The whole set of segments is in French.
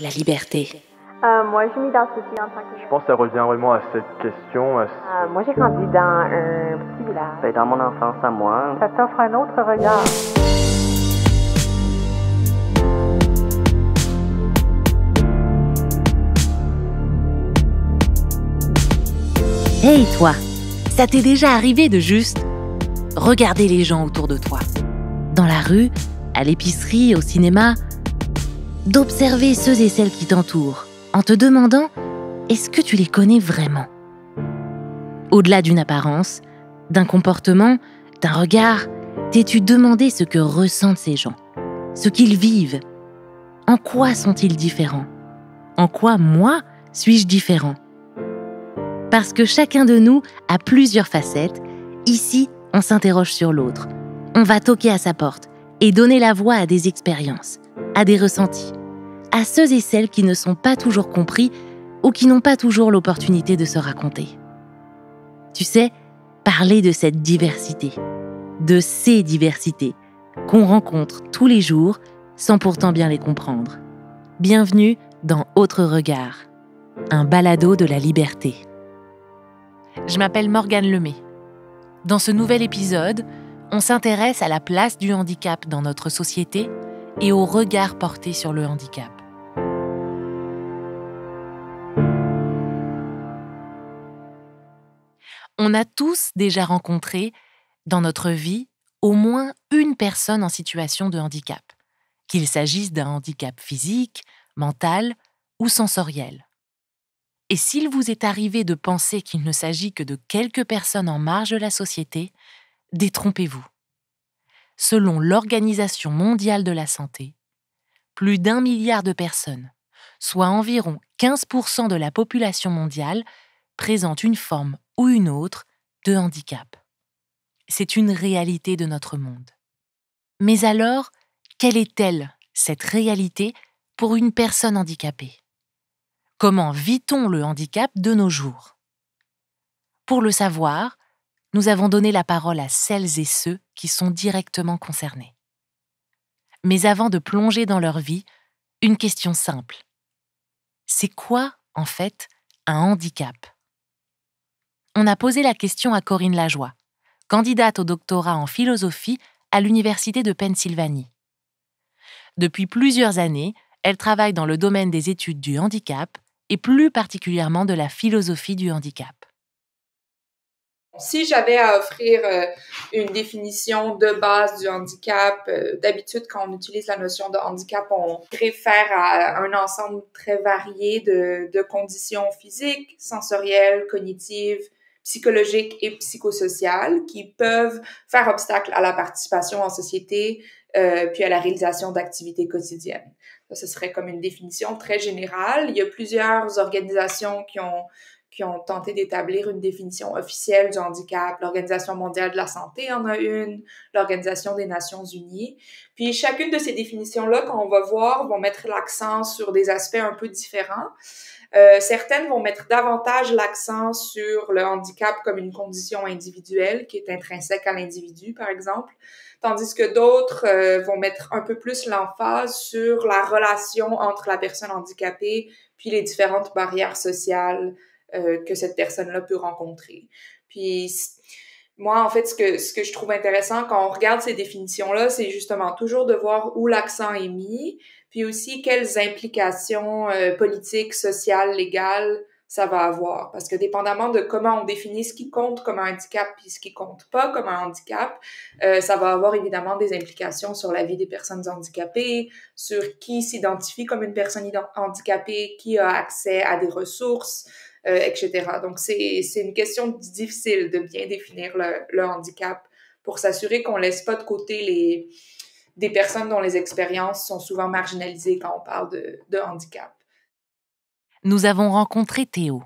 la liberté. Euh, moi, je m'identifie en tant que... Je pense que ça revient vraiment à cette question. Euh, moi, j'ai grandi dans un petit village. Ben, dans mon enfance à moi. Ça t'offre un autre regard. Hey toi, ça t'est déjà arrivé de juste regarder les gens autour de toi. Dans la rue, à l'épicerie, au cinéma, d'observer ceux et celles qui t'entourent en te demandant est-ce que tu les connais vraiment Au-delà d'une apparence, d'un comportement, d'un regard, t'es-tu demandé ce que ressentent ces gens Ce qu'ils vivent En quoi sont-ils différents En quoi, moi, suis-je différent Parce que chacun de nous a plusieurs facettes. Ici, on s'interroge sur l'autre. On va toquer à sa porte et donner la voix à des expériences, à des ressentis à ceux et celles qui ne sont pas toujours compris ou qui n'ont pas toujours l'opportunité de se raconter. Tu sais, parler de cette diversité, de ces diversités, qu'on rencontre tous les jours sans pourtant bien les comprendre. Bienvenue dans Autre Regard, un balado de la liberté. Je m'appelle Morgane Lemay. Dans ce nouvel épisode, on s'intéresse à la place du handicap dans notre société et au regard porté sur le handicap. On a tous déjà rencontré dans notre vie au moins une personne en situation de handicap, qu'il s'agisse d'un handicap physique, mental ou sensoriel. Et s'il vous est arrivé de penser qu'il ne s'agit que de quelques personnes en marge de la société, détrompez-vous. Selon l'Organisation mondiale de la santé, plus d'un milliard de personnes, soit environ 15% de la population mondiale, présentent une forme ou une autre de handicap. C'est une réalité de notre monde. Mais alors, quelle est-elle, cette réalité, pour une personne handicapée Comment vit-on le handicap de nos jours Pour le savoir, nous avons donné la parole à celles et ceux qui sont directement concernés. Mais avant de plonger dans leur vie, une question simple. C'est quoi, en fait, un handicap on a posé la question à Corinne Lajoie, candidate au doctorat en philosophie à l'Université de Pennsylvanie. Depuis plusieurs années, elle travaille dans le domaine des études du handicap et plus particulièrement de la philosophie du handicap. Si j'avais à offrir euh, une définition de base du handicap, euh, d'habitude quand on utilise la notion de handicap, on réfère à un ensemble très varié de, de conditions physiques, sensorielles, cognitives, psychologiques et psychosociales qui peuvent faire obstacle à la participation en société euh, puis à la réalisation d'activités quotidiennes. Ça, ce serait comme une définition très générale. Il y a plusieurs organisations qui ont qui ont tenté d'établir une définition officielle du handicap. L'Organisation mondiale de la santé en a une, l'Organisation des Nations unies. Puis chacune de ces définitions-là qu'on va voir vont mettre l'accent sur des aspects un peu différents. Euh, certaines vont mettre davantage l'accent sur le handicap comme une condition individuelle qui est intrinsèque à l'individu, par exemple, tandis que d'autres euh, vont mettre un peu plus l'emphase sur la relation entre la personne handicapée puis les différentes barrières sociales euh, que cette personne-là peut rencontrer. Puis moi, en fait, ce que, je trouve intéressant quand on regarde ces définitions-là, c'est justement toujours de voir où l'accent est mis, puis aussi quelles implications euh, politiques, sociales, légales ça va avoir. Parce que dépendamment de comment on définit ce qui compte comme un handicap puis ce qui compte pas comme un handicap, euh, ça va avoir évidemment des implications sur la vie des personnes handicapées, sur qui s'identifie comme une personne handicapée, qui a accès à des ressources, euh, etc. Donc, c'est une question difficile de bien définir le, handicap pour s'assurer qu'on ne laisse pas de côté les, des personnes dont les expériences sont souvent marginalisées quand on parle de, de handicap. Nous avons rencontré Théo.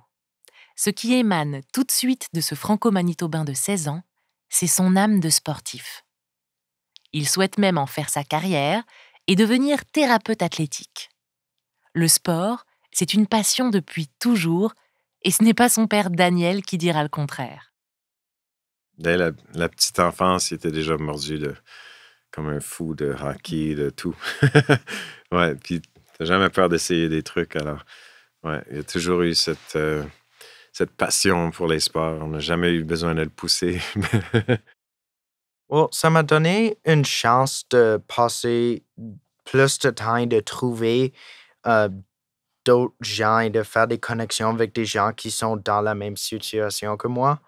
Ce qui émane tout de suite de ce franco-manitobain de 16 ans, c'est son âme de sportif. Il souhaite même en faire sa carrière et devenir thérapeute athlétique. Le sport, c'est une passion depuis toujours et ce n'est pas son père Daniel qui dira le contraire. Dès la, petite enfance, il était déjà mordu de, comme un fou de hockey, de tout. ouais, puis t'as jamais peur d'essayer des trucs. Alors, ouais, il a toujours eu cette, euh, cette passion pour les sports. On n'a jamais eu besoin de le pousser. Oh, ça m'a donné une chance de passer plus de temps de trouver euh, d'autres gens et de faire des connexions avec des gens qui sont dans la même situation que moi.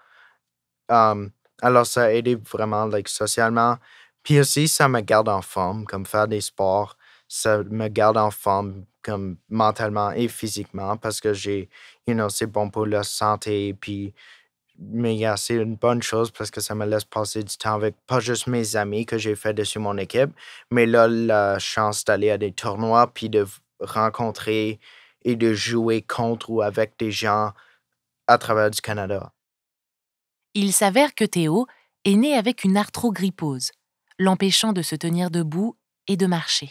alors, ça a aidé vraiment socialement. Puis aussi, ça me garde en forme, comme faire des sports. Ça me garde en forme comme mentalement et physiquement parce que j'ai, you know, c'est bon pour la santé. Puis, mais c'est une bonne chose parce que ça me laisse passer du temps avec pas juste mes amis que j'ai fait dessus mon équipe, mais là, la chance d'aller à des tournois puis de rencontrer et de jouer contre ou avec des gens à travers du Canada. Il s'avère que Théo est né avec une arthrogrypose, l'empêchant de se tenir debout et de marcher.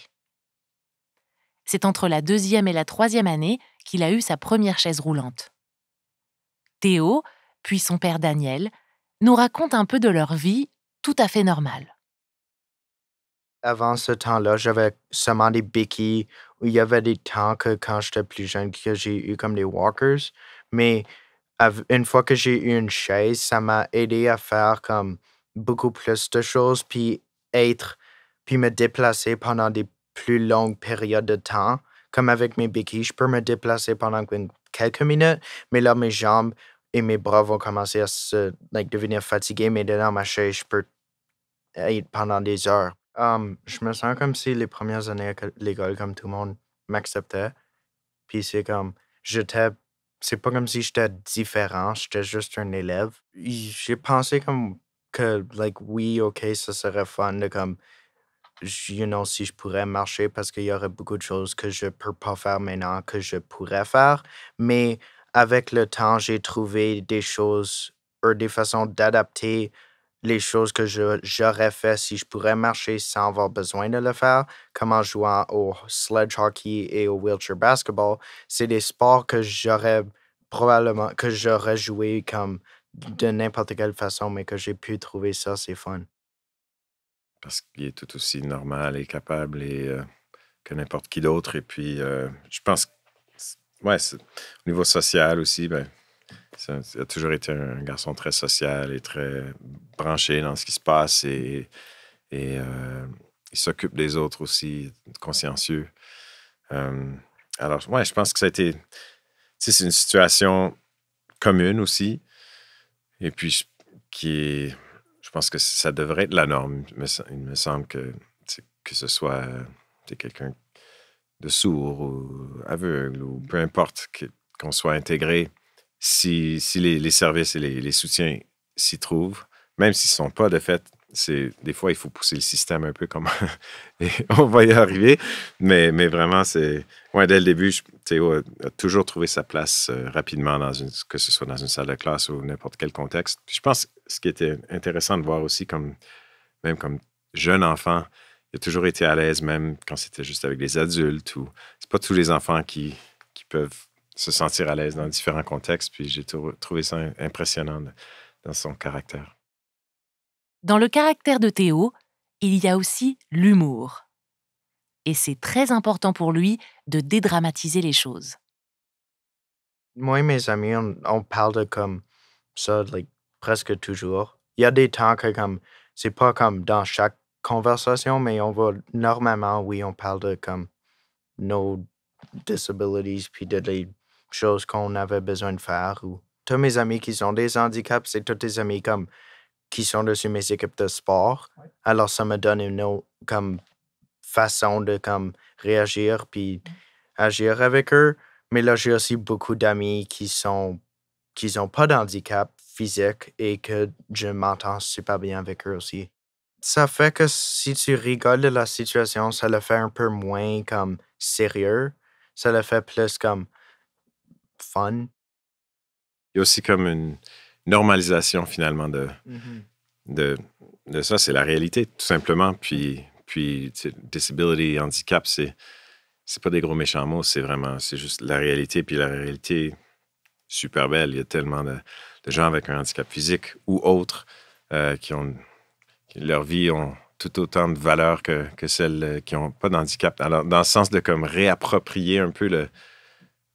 C'est entre la deuxième et la troisième année qu'il a eu sa première chaise roulante. Théo, puis son père Daniel, nous racontent un peu de leur vie tout à fait normale. Avant ce temps-là, j'avais seulement des béquilles il y avait des temps que quand j'étais plus jeune que j'ai eu comme des walkers, mais une fois que j'ai eu une chaise, ça m'a aidé à faire comme beaucoup plus de choses, puis être, puis me déplacer pendant des plus longues périodes de temps. Comme avec mes béquilles, je peux me déplacer pendant quelques minutes, mais là, mes jambes et mes bras vont commencer à se, devenir fatigués, mais dans ma chaise, je peux être pendant des heures je me sens comme si les premières années à l'école, comme tout le monde, m'acceptait. Puis c'est comme, j'étais, c'est pas comme si j'étais différent, j'étais juste un élève. J'ai pensé comme que, like, oui, OK, ça serait fun de comme, you know, si je pourrais marcher parce qu'il y aurait beaucoup de choses que je peux pas faire maintenant que je pourrais faire. Mais avec le temps, j'ai trouvé des choses, ou euh, des façons d'adapter les choses que j'aurais fait si je pouvais marcher sans avoir besoin de le faire, comme en jouant au sledge hockey et au wheelchair basketball, c'est des sports que j'aurais probablement, que j'aurais joué comme de n'importe quelle façon, mais que j'ai pu trouver ça, c'est fun. Parce qu'il est tout aussi normal et capable et, euh, que n'importe qui d'autre. Et puis, euh, je pense, ouais, au niveau social aussi, ben, il a toujours été un garçon très social et très branché dans ce qui se passe et, euh, il s'occupe des autres aussi, consciencieux. Euh, alors, ouais, je pense que ça a été. C'est une situation commune aussi. Et puis, je, qui je pense que ça devrait être la norme. Il me, il me semble que, que ce soit euh, quelqu'un de sourd ou aveugle ou peu importe qu'on soit intégré si, si les, services et les, soutiens s'y trouvent, même s'ils ne sont pas de fait, c'est des fois il faut pousser le système un peu comme on va y arriver, mais, mais vraiment c'est ouais, dès le début, Théo a, toujours trouvé sa place euh, rapidement dans une que ce soit dans une salle de classe ou n'importe quel contexte. je pense que ce qui était intéressant de voir aussi comme même comme jeune enfant, il a toujours été à l'aise même quand c'était juste avec les adultes ou c'est pas tous les enfants qui, qui peuvent se sentir à l'aise dans différents contextes. Puis j'ai trouvé ça impressionnant dans son caractère. Dans le caractère de Théo, il y a aussi l'humour. Et c'est très important pour lui de dédramatiser les choses. Moi et mes amis, on, parle de comme ça presque toujours. Il y a des temps que comme c'est pas comme dans chaque conversation, mais on va normalement, oui, on parle de comme nos disabilities puis de les chose qu'on avait besoin de faire. Ou tous mes amis qui ont des handicaps, c'est tous tes amis comme qui sont dessus mes équipes de sport. Alors ça me donne une comme façon de comme réagir puis mmh. agir avec eux. Mais là, j'ai aussi beaucoup d'amis qui sont qui n'ont pas d'handicap physique et que je m'entends super bien avec eux aussi. Ça fait que si tu rigoles de la situation, ça le fait un peu moins comme sérieux. Ça le fait plus comme fun. Il y a aussi comme une normalisation finalement de, mm-hmm. de, de, ça. C'est la réalité, tout simplement. Puis, puis disability, handicap, c'est c'est pas des gros méchants mots, c'est vraiment, c'est juste la réalité. Puis la réalité, super belle. Il y a tellement de, gens avec un handicap physique ou autre euh, qui ont, leur vie ont tout autant de valeur que, que celles euh, qui n'ont pas d'handicap. Alors, dans le sens de comme réapproprier un peu le,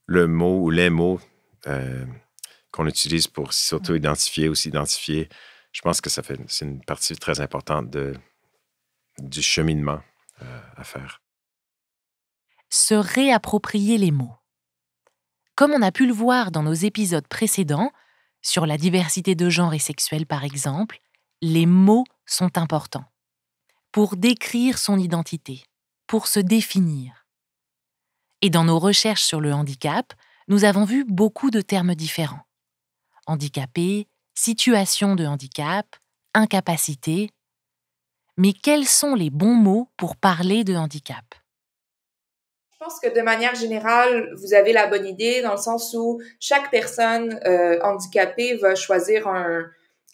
le mot ou les mots euh, qu'on utilise pour s'auto-identifier ou s'identifier, je pense que c'est une partie très importante du cheminement euh, à faire. Se réapproprier les mots. Comme on a pu le voir dans nos épisodes précédents, sur la diversité de genre et sexuel par exemple, les mots sont importants. Pour décrire son identité, pour se définir, et dans nos recherches sur le handicap, nous avons vu beaucoup de termes différents. Handicapé, situation de handicap, incapacité. Mais quels sont les bons mots pour parler de handicap je pense que de manière générale, vous avez la bonne idée dans le sens où chaque personne euh, handicapée va choisir un,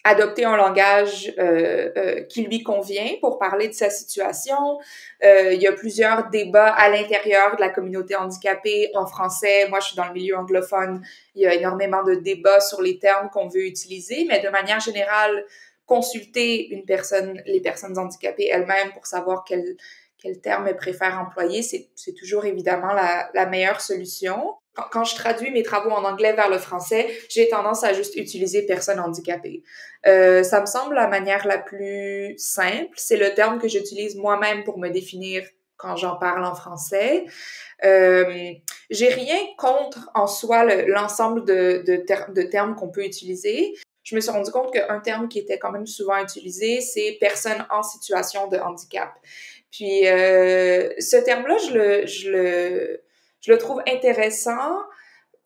adopter un langage euh, euh, qui lui convient pour parler de sa situation. Euh, il y a plusieurs débats à l'intérieur de la communauté handicapée en français. Moi, je suis dans le milieu anglophone. Il y a énormément de débats sur les termes qu'on veut utiliser, mais de manière générale, consulter une personne, les personnes handicapées elles-mêmes pour savoir quelles quel terme elle préfère employer, c'est toujours évidemment la, meilleure solution. Quand, je traduis mes travaux en anglais vers le français, j'ai tendance à juste utiliser personne handicapée. Euh, ça me semble la manière la plus simple. C'est le terme que j'utilise moi-même pour me définir quand j'en parle en français. Euh, j'ai rien contre en soi l'ensemble de, de termes qu'on peut utiliser je me suis rendu compte qu'un terme qui était quand même souvent utilisé, c'est personne en situation de handicap. Puis euh, ce terme-là, je le, je, le, je le trouve intéressant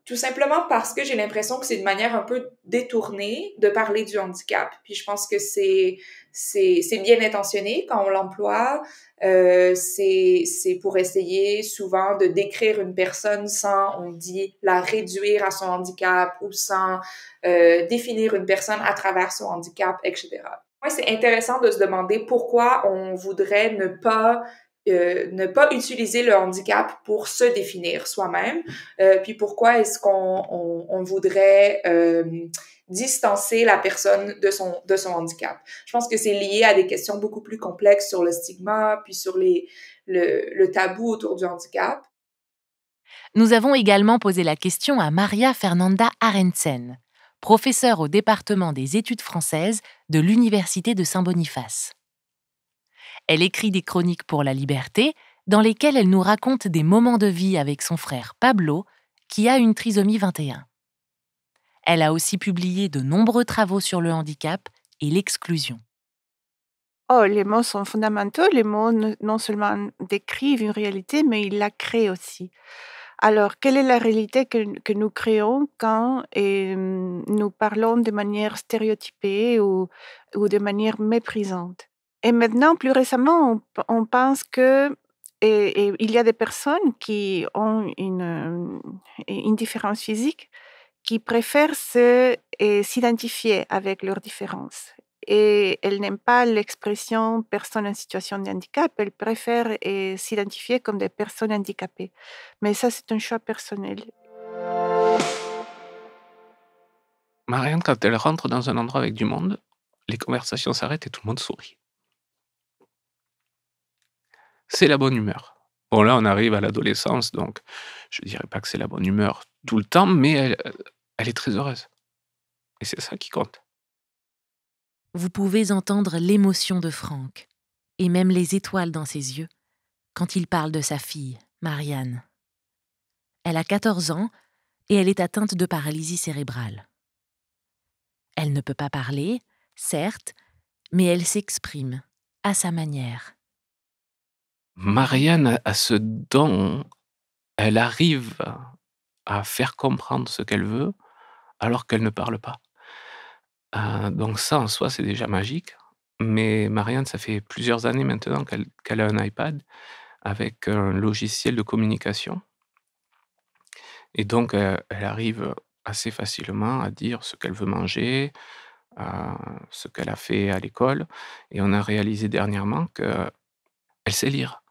tout simplement parce que j'ai l'impression que c'est une manière un peu détournée de parler du handicap. Puis je pense que c'est c'est bien intentionné quand on l'emploie. Euh, c'est c'est pour essayer souvent de décrire une personne sans on dit la réduire à son handicap ou sans euh, définir une personne à travers son handicap, etc. Moi, c'est intéressant de se demander pourquoi on voudrait ne pas euh, ne pas utiliser le handicap pour se définir soi-même, euh, puis pourquoi est-ce qu'on on, voudrait euh, distancer la personne de son de son handicap. Je pense que c'est lié à des questions beaucoup plus complexes sur le stigma, puis sur les le, le tabou autour du handicap. Nous avons également posé la question à Maria Fernanda Arensen professeure au département des études françaises de l'Université de Saint-Boniface. Elle écrit des chroniques pour la liberté, dans lesquelles elle nous raconte des moments de vie avec son frère Pablo, qui a une trisomie 21. Elle a aussi publié de nombreux travaux sur le handicap et l'exclusion. Oh, les mots sont fondamentaux. Les mots non seulement décrivent une réalité, mais ils la créent aussi. Alors, quelle est la réalité que, nous créons quand nous parlons de manière stéréotypée ou, de manière méprisante Et maintenant, plus récemment, on, pense que il y a des personnes qui ont une, une différence physique qui préfèrent s'identifier avec leurs différence et elle n'aime pas l'expression personne en situation de handicap, elle préfère euh, s'identifier comme des personnes handicapées. Mais ça, c'est un choix personnel. Marianne, quand elle rentre dans un endroit avec du monde, les conversations s'arrêtent et tout le monde sourit. C'est la bonne humeur. Bon, là, on arrive à l'adolescence, donc je ne dirais pas que c'est la bonne humeur tout le temps, mais elle euh, est très heureuse. Et c'est ça qui compte vous pouvez entendre l'émotion de Franck, et même les étoiles dans ses yeux, quand il parle de sa fille, Marianne. Elle a 14 ans et elle est atteinte de paralysie cérébrale. Elle ne peut pas parler, certes, mais elle s'exprime, à sa manière. Marianne a ce don, elle arrive à faire comprendre ce qu'elle veut alors qu'elle ne parle pas. Ah, donc ça, en soi, c'est déjà magique. Mais Marianne, ça fait plusieurs années maintenant qu'elle a un iPad avec un logiciel de communication et donc elle arrive, assez facilement à dire ce qu'elle veut manger, ce qu'elle a fait à l'école et on a réalisé dernièrement qu'elle sait lire.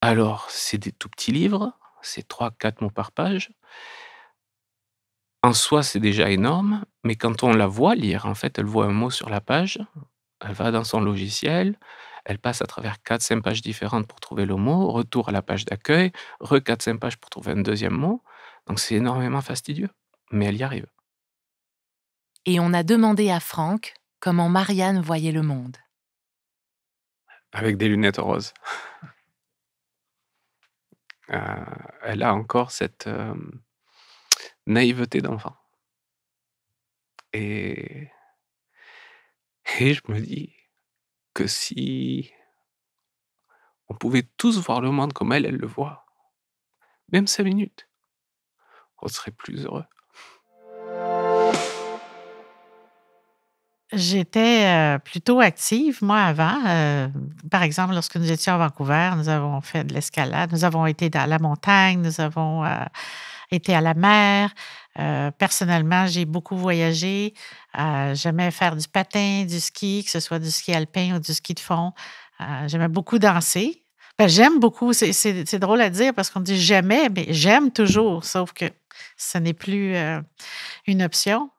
Alors, c'est des tout petits livres, c'est 3-4 mots par page en soi, c'est déjà énorme, mais quand on la voit lire, en fait, elle voit un mot sur la page, elle va dans son logiciel, elle passe à travers 4-5 pages différentes pour trouver le mot, retour à la page d'accueil, re 4-5 pages pour trouver un deuxième mot. Donc c'est énormément fastidieux, mais elle y arrive. Et on a demandé à Franck comment Marianne voyait le monde. Avec des lunettes roses. Euh, elle a encore cette, euh, naïveté d'enfant. Et, et je me dis que si on pouvait tous voir le monde comme elle, elle le voit, même cinq minutes, on serait plus heureux. J'étais euh, plutôt active, moi, avant. Euh, par exemple, lorsque nous étions à Vancouver, nous avons fait de l'escalade, nous avons été dans la montagne, nous avons... Euh, été à la mer. Euh, personnellement, j'ai beaucoup voyagé. Euh, j'aimais faire du patin, du ski, que ce soit du ski alpin ou du ski de fond. Euh, j'aimais beaucoup danser. Ben, j'aime beaucoup, c'est drôle à dire parce qu'on dit jamais, mais j'aime toujours, sauf que ce n'est plus une option.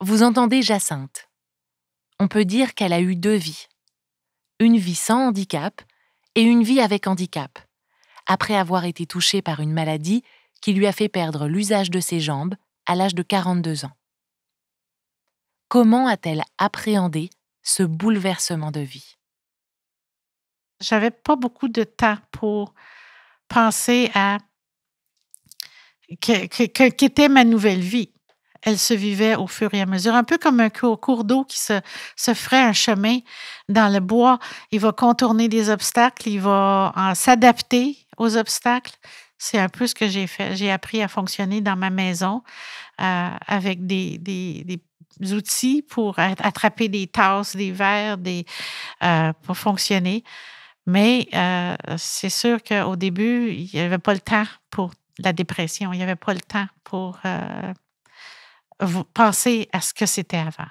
Vous entendez Jacinthe. On peut dire qu'elle a eu deux vies. Une vie sans handicap et une vie avec handicap. Après avoir été touchée par une maladie qui lui a fait perdre l'usage de ses jambes à l'âge de 42 ans. Comment a-t-elle appréhendé ce bouleversement de vie J'avais pas beaucoup de temps pour penser à qu'était ma nouvelle vie. Elle se vivait au fur et à mesure, un peu comme un cours, cours d'eau qui se, ferait un chemin dans le bois. Il va contourner des obstacles, il va euh, s'adapter aux obstacles. C'est un peu ce que j'ai fait. J'ai appris à fonctionner dans ma maison euh, avec des, outils pour attraper des tasses, des verres, euh, pour fonctionner. Mais euh, c'est sûr qu'au début, il n'y avait pas le temps pour la dépression. Il n'y avait pas le temps pour penser à ce que c'était avant.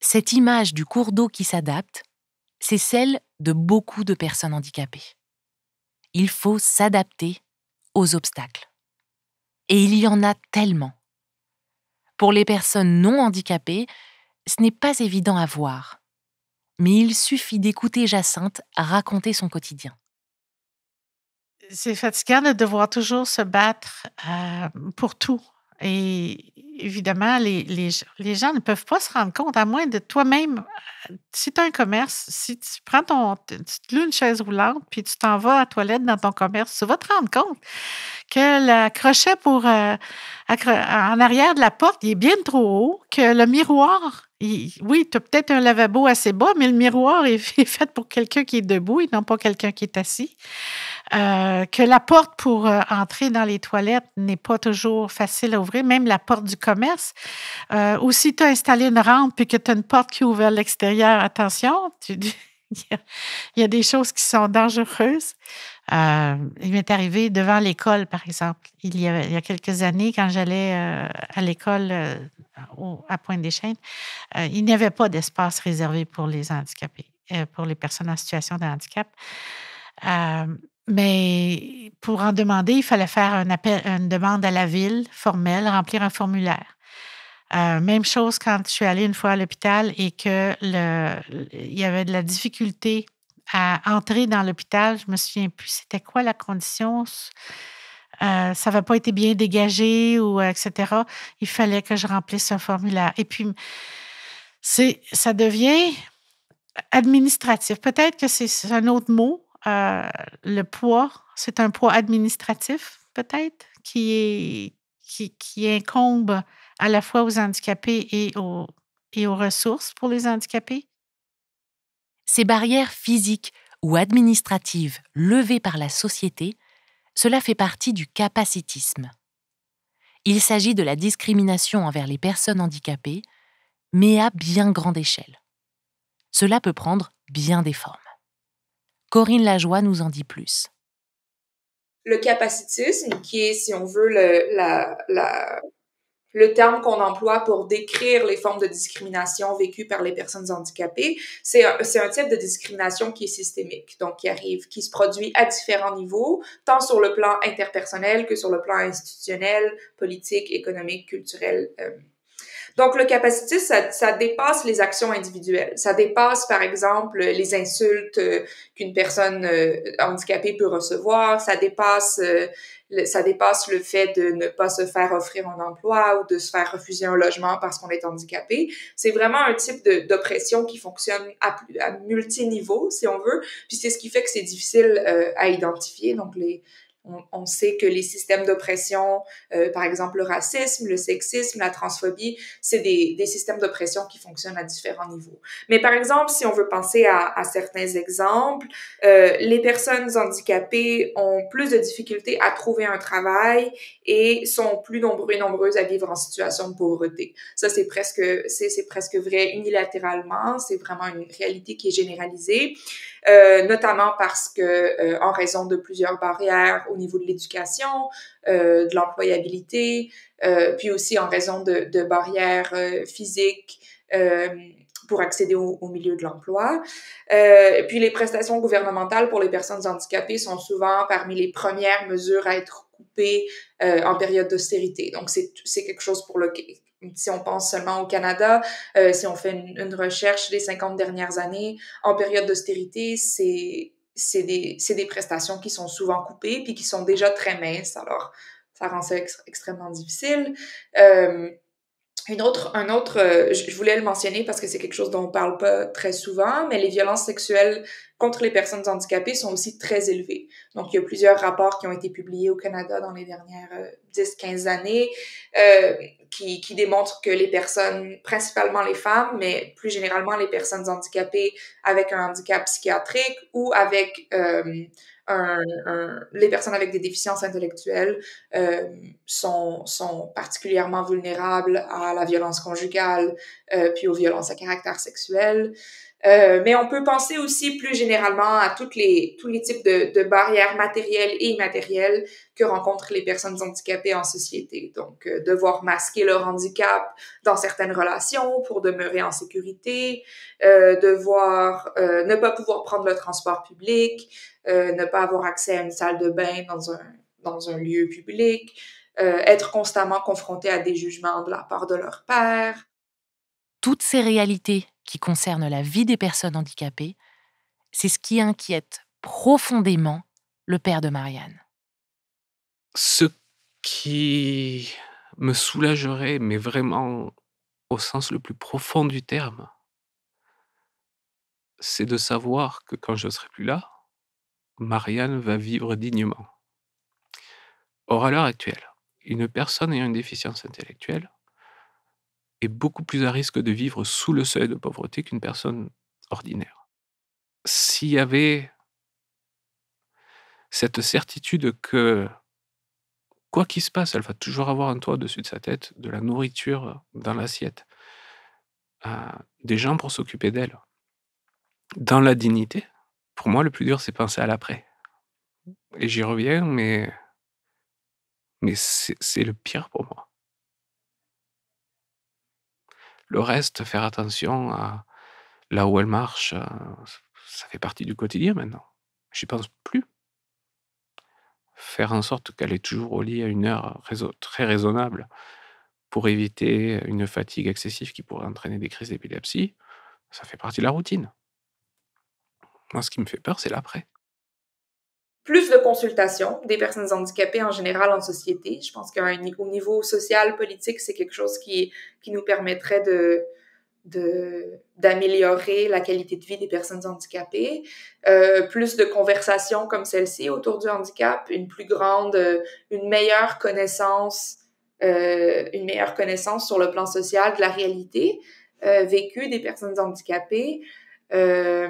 Cette image du cours d'eau qui s'adapte, c'est celle de beaucoup de personnes handicapées il faut s'adapter aux obstacles. Et il y en a tellement. Pour les personnes non handicapées, ce n'est pas évident à voir. Mais il suffit d'écouter Jacinthe raconter son quotidien. C'est fatigant de devoir toujours se battre euh, pour tout, et évidemment, les, les, gens ne peuvent pas se rendre compte, à moins de toi-même. Euh, si tu as un commerce, si tu prends ton. Tu te loues une chaise roulante, puis tu t'en vas à la toilette dans ton commerce, tu vas te rendre compte que le crochet pour, euh, en arrière de la porte il est bien trop haut, que le miroir oui, tu as peut-être un lavabo assez bas, mais le miroir est, fait pour quelqu'un qui est debout et non pas quelqu'un qui est assis. Euh, que la porte pour euh, entrer dans les toilettes n'est pas toujours facile à ouvrir, même la porte du commerce. Euh, ou si tu as installé une rampe puis que tu as une porte qui ouvre à l'extérieur, attention, il y a des choses qui sont dangereuses. Euh, il m'est arrivé devant l'école, par exemple. Il y, a, il y a quelques années, quand j'allais euh, à l'école euh, à Pointe-des-Chênes, il n'y avait pas d'espace réservé pour les handicapés, pour les personnes en situation de handicap. mais pour en demander, il fallait faire un appel, une demande à la ville formelle, remplir un formulaire. même chose quand je suis allée une fois à l'hôpital et que il y avait de la difficulté à entrer dans l'hôpital. Je me souviens plus c'était quoi la condition. Euh, ça n'avait pas été bien dégagé ou etc. Il fallait que je remplisse un formulaire. Et puis, c'est, ça devient administratif. Peut-être que c'est un autre mot. Euh, le poids, c'est un poids administratif, peut-être, qui, est, qui, incombe à la fois aux handicapés et et aux ressources pour les handicapés. Ces barrières physiques ou administratives levées par la société, cela fait partie du capacitisme. Il s'agit de la discrimination envers les personnes handicapées, mais à bien grande échelle. Cela peut prendre bien des formes. Corinne Lajoie nous en dit plus le capacitisme, qui est, si on veut, la, le terme qu'on emploie pour décrire les formes de discrimination vécues par les personnes handicapées, c'est un, type de discrimination qui est systémique, donc qui arrive, qui se produit à différents niveaux, tant sur le plan interpersonnel que sur le plan institutionnel, politique, économique, culturel. Euh, donc, le capacitisme, ça, dépasse les actions individuelles. Ça dépasse, par exemple, les insultes euh, qu'une personne euh, handicapée peut recevoir. Ça dépasse, euh, le, ça dépasse le fait de ne pas se faire offrir un emploi ou de se faire refuser un logement parce qu'on est handicapé. C'est vraiment un type d'oppression qui fonctionne à, à niveaux si on veut. Puis c'est ce qui fait que c'est difficile à identifier. Donc, les, on, sait que les systèmes d'oppression, euh, par exemple le racisme, le sexisme, la transphobie, c'est des, des, systèmes d'oppression qui fonctionnent à différents niveaux. Mais par exemple, si on veut penser à, certains exemples, euh, les personnes handicapées ont plus de difficultés à trouver un travail et sont plus nombreux et nombreuses à vivre en situation de pauvreté. Ça, c'est presque, c'est presque vrai unilatéralement. C'est vraiment une réalité qui est généralisée. Euh, notamment parce que euh, en raison de plusieurs barrières au niveau de l'éducation, euh, de l'employabilité, puis aussi en raison de, de barrières physiques pour accéder au, milieu de l'emploi. Euh, puis les prestations gouvernementales pour les personnes handicapées sont souvent parmi les premières mesures à être coupées en période d'austérité. Donc c'est quelque chose pour lequel si on pense seulement au Canada, euh, si on fait une, recherche des 50 dernières années, en période d'austérité, c'est des, des, prestations qui sont souvent coupées puis qui sont déjà très minces. Alors, ça rend ça extrêmement difficile. Euh, une autre, un autre, euh, je voulais le mentionner parce que c'est quelque chose dont on parle pas très souvent, mais les violences sexuelles contre les personnes handicapées sont aussi très élevées. Donc, il y a plusieurs rapports qui ont été publiés au Canada dans les dernières 10-15 années euh, qui, qui démontre que les personnes, principalement les femmes, mais plus généralement les personnes handicapées avec un handicap psychiatrique ou avec euh, les personnes avec des déficiences intellectuelles euh, sont, particulièrement vulnérables à la violence conjugale, euh, puis aux violences à caractère sexuel. Euh, mais on peut penser aussi plus généralement à tous les types de, barrières matérielles et immatérielles que rencontrent les personnes handicapées en société. Donc, euh, devoir masquer leur handicap dans certaines relations pour demeurer en sécurité, euh, devoir ne pas pouvoir prendre le transport public, ne pas avoir accès à une salle de bain dans un, dans un lieu public, être constamment confronté à des jugements de la part de leur père. Toutes ces réalités qui concerne la vie des personnes handicapées, c'est ce qui inquiète profondément le père de Marianne. Ce qui me soulagerait, mais vraiment au sens le plus profond du terme, c'est de savoir que quand je ne serai plus là, Marianne va vivre dignement. Or, à l'heure actuelle, une personne ayant une déficience intellectuelle est beaucoup plus à risque de vivre sous le seuil de pauvreté qu'une personne ordinaire. S'il y avait cette certitude que quoi qu'il se passe, elle va toujours avoir un toit au-dessus de sa tête, de la nourriture dans l'assiette, euh, des gens pour s'occuper d'elle, dans la dignité. Pour moi, le plus dur, c'est penser à l'après. Et j'y reviens, mais, mais c'est le pire pour moi. Le reste, faire attention à là où elle marche, euh, ça fait partie du quotidien maintenant. n'y pense plus. Faire en sorte qu'elle est toujours au lit à une heure très raisonnable pour éviter une fatigue excessive qui pourrait entraîner des crises d'épilepsie, ça fait partie de la routine. Moi, ce qui me fait peur, c'est l'après plus de consultations des personnes handicapées en général en société. Je pense qu'au niveau social, politique, c'est quelque chose qui, qui nous permettrait de, d'améliorer la qualité de vie des personnes handicapées, euh, plus de conversations comme celle-ci autour du handicap, une plus grande, une meilleure connaissance, euh, une meilleure connaissance sur le plan social de la réalité euh, vécue des personnes handicapées. Euh,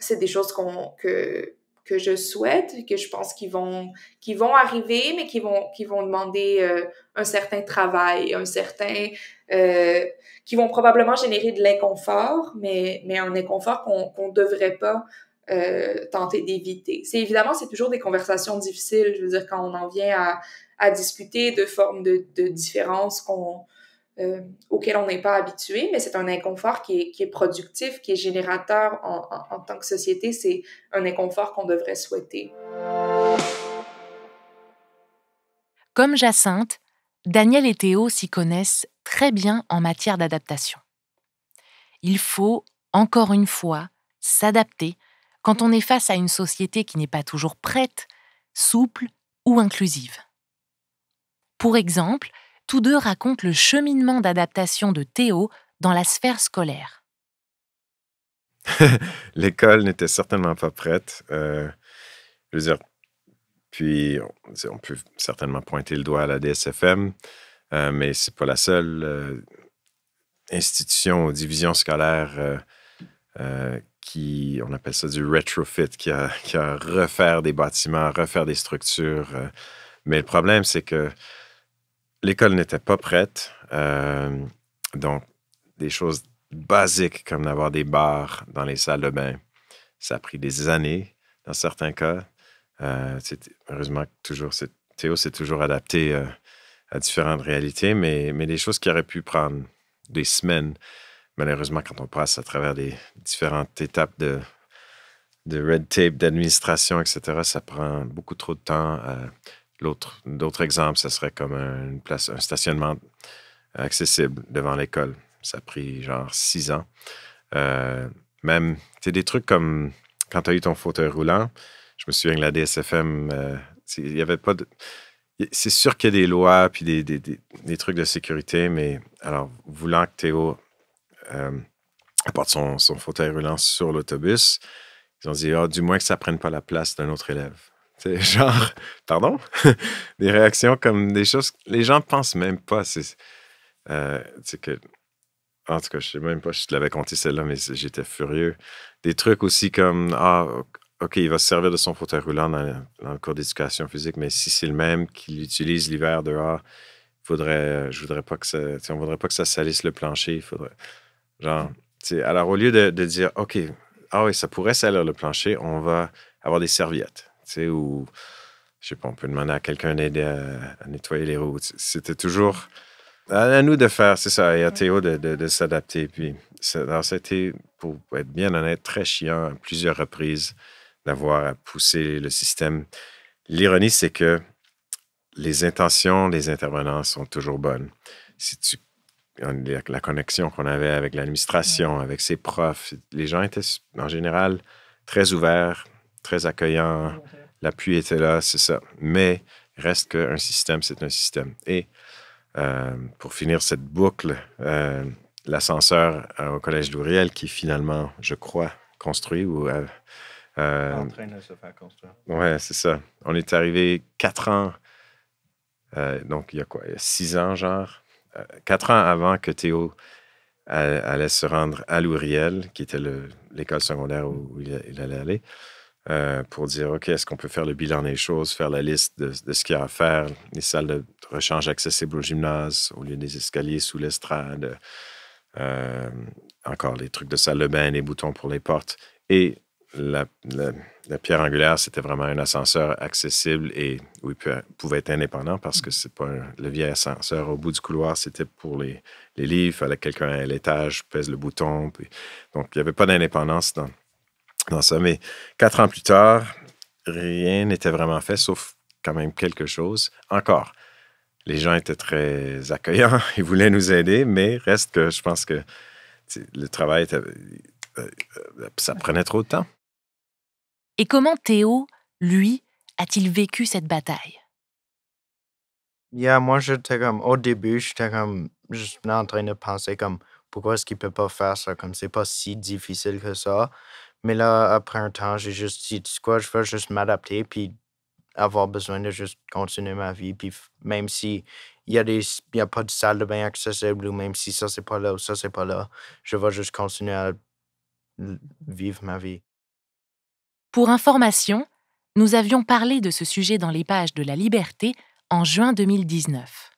c'est des choses qu'on que que je souhaite, que je pense qu'ils vont, qu vont arriver, mais qui vont, qui vont demander euh, un certain travail, un certain, euh, qui vont probablement générer de l'inconfort, mais, mais un inconfort qu'on qu'on ne devrait pas euh, tenter d'éviter. C'est évidemment, c'est toujours des conversations difficiles. Je veux dire, quand on en vient à, à discuter de formes de, de différences qu'on euh, auquel on n'est pas habitué, mais c'est un inconfort qui est, productif, qui est générateur en, en tant que société. C'est un inconfort qu'on devrait souhaiter. Comme Jacinthe, Daniel et Théo s'y connaissent très bien en matière d'adaptation. Il faut, encore une fois, s'adapter quand on est face à une société qui n'est pas toujours prête, souple ou inclusive. Pour exemple, tous deux racontent le cheminement d'adaptation de Théo dans la sphère scolaire. L'école n'était certainement pas prête. Euh, je veux dire, puis on, peut certainement pointer le doigt à la DSFM, euh, mais c'est pas la seule euh, institution ou division scolaire qui, on appelle ça du retrofit, qui a, qui a refaire des bâtiments, refaire des structures. mais le problème, c'est que l'école n'était pas prête. Euh, donc, des choses basiques comme d'avoir des bars dans les salles de bain, ça a pris des années dans certains cas. Euh, heureusement, toujours, Théo s'est toujours adapté euh, à différentes réalités, mais, des choses qui auraient pu prendre des semaines. Malheureusement, quand on passe à travers des différentes étapes de, red tape, d'administration, etc., ça prend beaucoup trop de temps. Euh, L'autre, d'autres exemples, ça serait comme une place, un stationnement accessible devant l'école. Ça a pris genre six ans. Euh, même, tu des trucs comme quand tu as eu ton fauteuil roulant, je me souviens que la DSFM, euh, il n'y avait pas de. C'est sûr qu'il y a des lois puis des, trucs de sécurité, mais alors, voulant que Théo euh, apporte son, fauteuil roulant sur l'autobus, ils ont dit ah, du moins que ça prenne pas la place d'un autre élève. C'est genre, pardon? des réactions comme des choses. que Les gens pensent même pas. Euh, que. En tout cas, je sais même pas si je te l'avais compté celle-là, mais j'étais furieux. Des trucs aussi comme Ah, OK, il va se servir de son fauteuil roulant dans, le cours d'éducation physique, mais si c'est le même qu'il utilise l'hiver dehors, ah, faudrait, euh, je voudrais pas que ça, on voudrait pas que ça salisse le plancher. faudrait, genre, alors au lieu de, dire, OK, ah oui, ça pourrait salir le plancher, on va avoir des serviettes ou je sais pas, on peut demander à quelqu'un d'aider à, nettoyer les routes. C'était toujours à, nous de faire, c'est ça, et à Théo de, de, s'adapter. Puis, alors, c'était, pour être bien honnête, très chiant à plusieurs reprises d'avoir à pousser le système. L'ironie, c'est que les intentions des intervenants sont toujours bonnes. Si tu la connexion qu'on avait avec l'administration, avec ses profs, les gens étaient en général très ouverts, très accueillants l'appui était là, c'est ça. Mais reste qu'un système, c'est un système. Et euh, pour finir cette boucle, euh, l'ascenseur euh, au Collège d'Ouriel qui finalement, je crois, construit ou. Euh, en train de se faire construire. Ouais, c'est ça. On est arrivé quatre ans, donc il y a quoi, six ans, genre, quatre ans avant que Théo allait se rendre à Louriel, qui était l'école secondaire où il allait aller. Euh, pour dire, OK, est-ce qu'on peut faire le bilan des choses, faire la liste de, ce qu'il y a à faire, les salles de rechange accessibles au gymnase au lieu des escaliers sous l'estrade, euh, encore les trucs de salle de bain, les boutons pour les portes. Et la, pierre angulaire, c'était vraiment un ascenseur accessible et où il pouvait être indépendant parce que c'est pas un, le ascenseur au bout du couloir, c'était pour les, livres, il fallait que quelqu'un à l'étage pèse le bouton. donc, il n'y avait pas d'indépendance dans dans ça. Mais quatre ans plus tard, rien n'était vraiment fait, sauf quand même quelque chose. Encore, les gens étaient très accueillants, ils voulaient nous aider, mais reste que je pense que le travail, euh, euh, ça prenait trop de temps. Et comment Théo, lui, a-t-il vécu cette bataille? Yeah, moi, j'étais comme, au début, j'étais comme, en train de penser comme, pourquoi est-ce qu'il peut pas faire ça? Comme, c'est pas si difficile que ça. Mais là, après un temps, j'ai juste dit, tu sais quoi, je veux juste m'adapter, puis avoir besoin de juste continuer ma vie. Puis même si il y a a pas de salle de bain accessible ou même si ça c'est pas là ou ça c'est pas là, je vais juste continuer à vivre ma vie. Pour information, nous avions parlé de ce sujet dans les pages de La Liberté en juin 2019.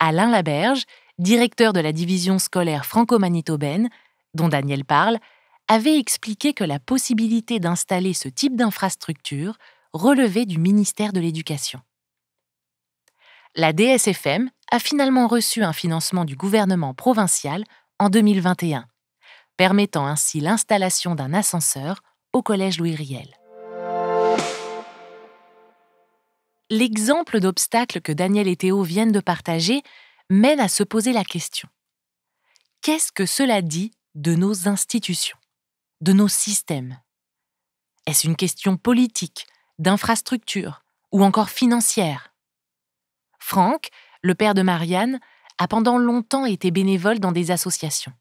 Alain Laberge, directeur de la division scolaire franco-manitobaine, dont Daniel parle, avait expliqué que la possibilité d'installer ce type d'infrastructure relevait du ministère de l'Éducation. La DSFM a finalement reçu un financement du gouvernement provincial en 2021, permettant ainsi l'installation d'un ascenseur au Collège Louis Riel. L'exemple d'obstacle que Daniel et Théo viennent de partager mène à se poser la question. Qu'est-ce que cela dit de nos institutions de nos systèmes Est-ce une question politique, d'infrastructure ou encore financière Franck, le père de Marianne, a pendant longtemps été bénévole dans des associations.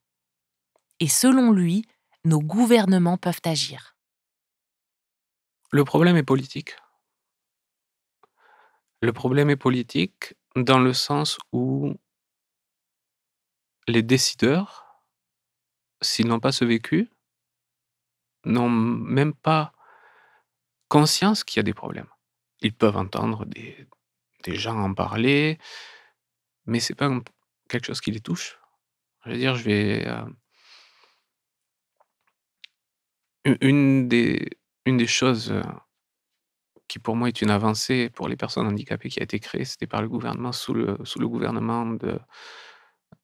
Et selon lui, nos gouvernements peuvent agir. Le problème est politique. Le problème est politique dans le sens où les décideurs, s'ils n'ont pas ce vécu, n'ont même pas conscience qu'il y a des problèmes. Ils peuvent entendre des, gens en parler, mais c'est pas quelque chose qui les touche. Je veux dire, je vais. Euh, une, des, une des choses euh, qui, pour moi, est une avancée pour les personnes handicapées qui a été créée, c'était par le gouvernement, sous le, sous le gouvernement de,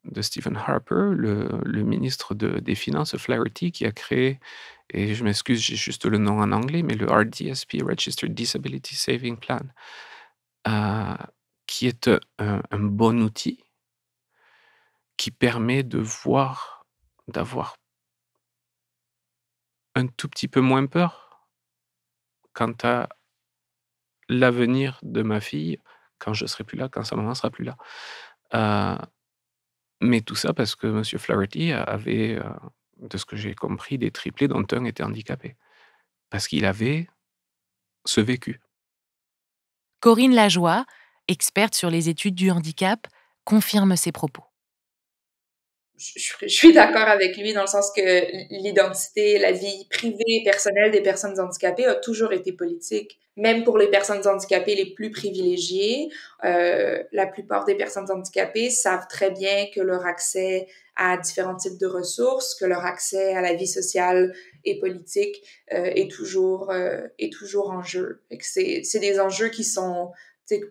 de Stephen Harper, le, ministre des Finances, Flaherty, qui a créé et je m'excuse, j'ai juste le nom en anglais, mais le RDSP, Registered Disability Saving Plan, euh, qui est un, bon outil qui permet de voir, d'avoir un tout petit peu moins peur quant à l'avenir de ma fille quand je serai plus là, quand sa maman sera plus là. Euh, mais tout ça parce que M. Flaherty avait euh, de ce que j'ai compris, des triplés dont un était handicapé. Parce qu'il avait ce vécu. Corinne Lajoie, experte sur les études du handicap, confirme ses propos. Je suis d'accord avec lui dans le sens que l'identité, la vie privée, et personnelle des personnes handicapées a toujours été politique même pour les personnes handicapées les plus privilégiées, euh, la plupart des personnes handicapées savent très bien que leur accès à différents types de ressources, que leur accès à la vie sociale et politique euh, est toujours euh, est toujours en jeu. C'est des enjeux qui sont,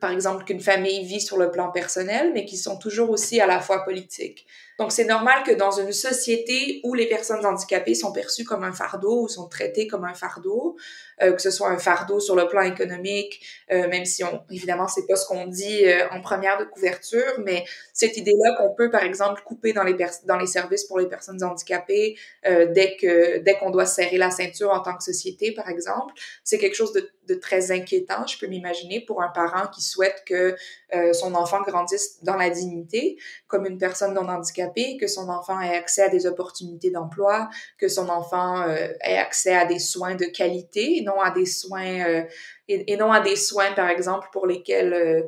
par exemple, qu'une famille vit sur le plan personnel, mais qui sont toujours aussi à la fois politiques. Donc, c'est normal que dans une société où les personnes handicapées sont perçues comme un fardeau ou sont traitées comme un fardeau, euh, que ce soit un fardeau sur le plan économique, euh, même si on, évidemment, c'est pas ce qu'on dit euh, en première de couverture, mais cette idée-là qu'on peut, par exemple, couper dans les, dans les services pour les personnes handicapées dès que dès qu'on doit serrer la ceinture en tant que société, par exemple, c'est quelque chose de très inquiétant, je peux m'imaginer, pour un parent qui souhaite que euh, son enfant grandisse dans la dignité, comme une personne non handicapée, que son enfant ait accès à des opportunités d'emploi, que son enfant euh, ait accès à des soins de qualité, non à des soins euh, et, non à des soins par exemple pour lesquels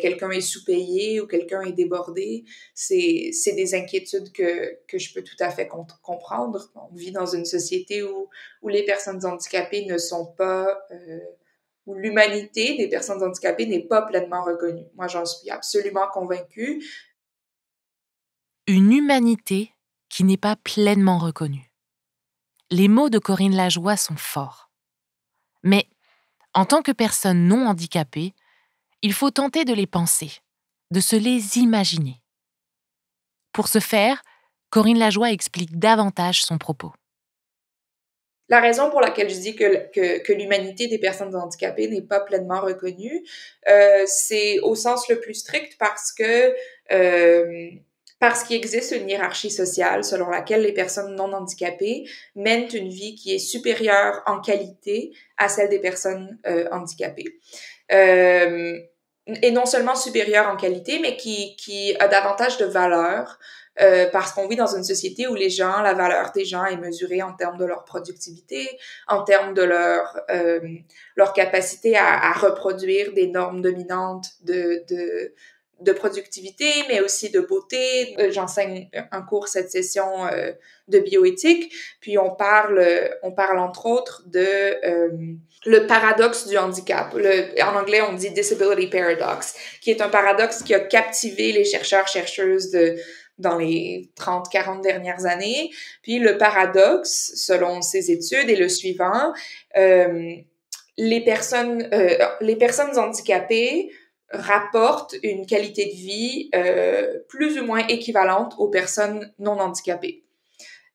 quelqu'un est sous-payé ou quelqu'un est débordé. C'est des inquiétudes que que je peux tout à fait comprendre. On vit dans une société où où les personnes handicapées ne sont pas où l'humanité des personnes handicapées n'est pas pleinement reconnue. Moi, j'en suis absolument convaincue. Une humanité qui n'est pas pleinement reconnue. Les mots de Corinne Lajoie sont forts. Mais en tant que personne non handicapée, il faut tenter de les penser, de se les imaginer. Pour ce faire, Corinne Lajoie explique davantage son propos. La raison pour laquelle je dis que, que, l'humanité des personnes handicapées n'est pas pleinement reconnue, euh, c'est au sens le plus strict parce que euh, parce qu'il existe une hiérarchie sociale selon laquelle les personnes non handicapées mènent une vie qui est supérieure en qualité à celle des personnes euh, handicapées. et non seulement supérieure en qualité, mais qui, qui a davantage de valeur euh, parce qu'on vit dans une société où les gens, la valeur des gens est mesurée en termes de leur productivité, en termes de leur, euh, leur capacité à, à, reproduire des normes dominantes de, de, de productivité, mais aussi de beauté. Euh, j'enseigne un cours cette session euh, de bioéthique, puis on parle, on parle entre autres de euh, le paradoxe du handicap. Le, en anglais, on dit disability paradox, qui est un paradoxe qui a captivé les chercheurs chercheuses de dans les 30-40 dernières années. Puis le paradoxe, selon ces études, est le suivant. Euh, les, personnes, euh, les personnes handicapées rapportent une qualité de vie euh, plus ou moins équivalente aux personnes non handicapées.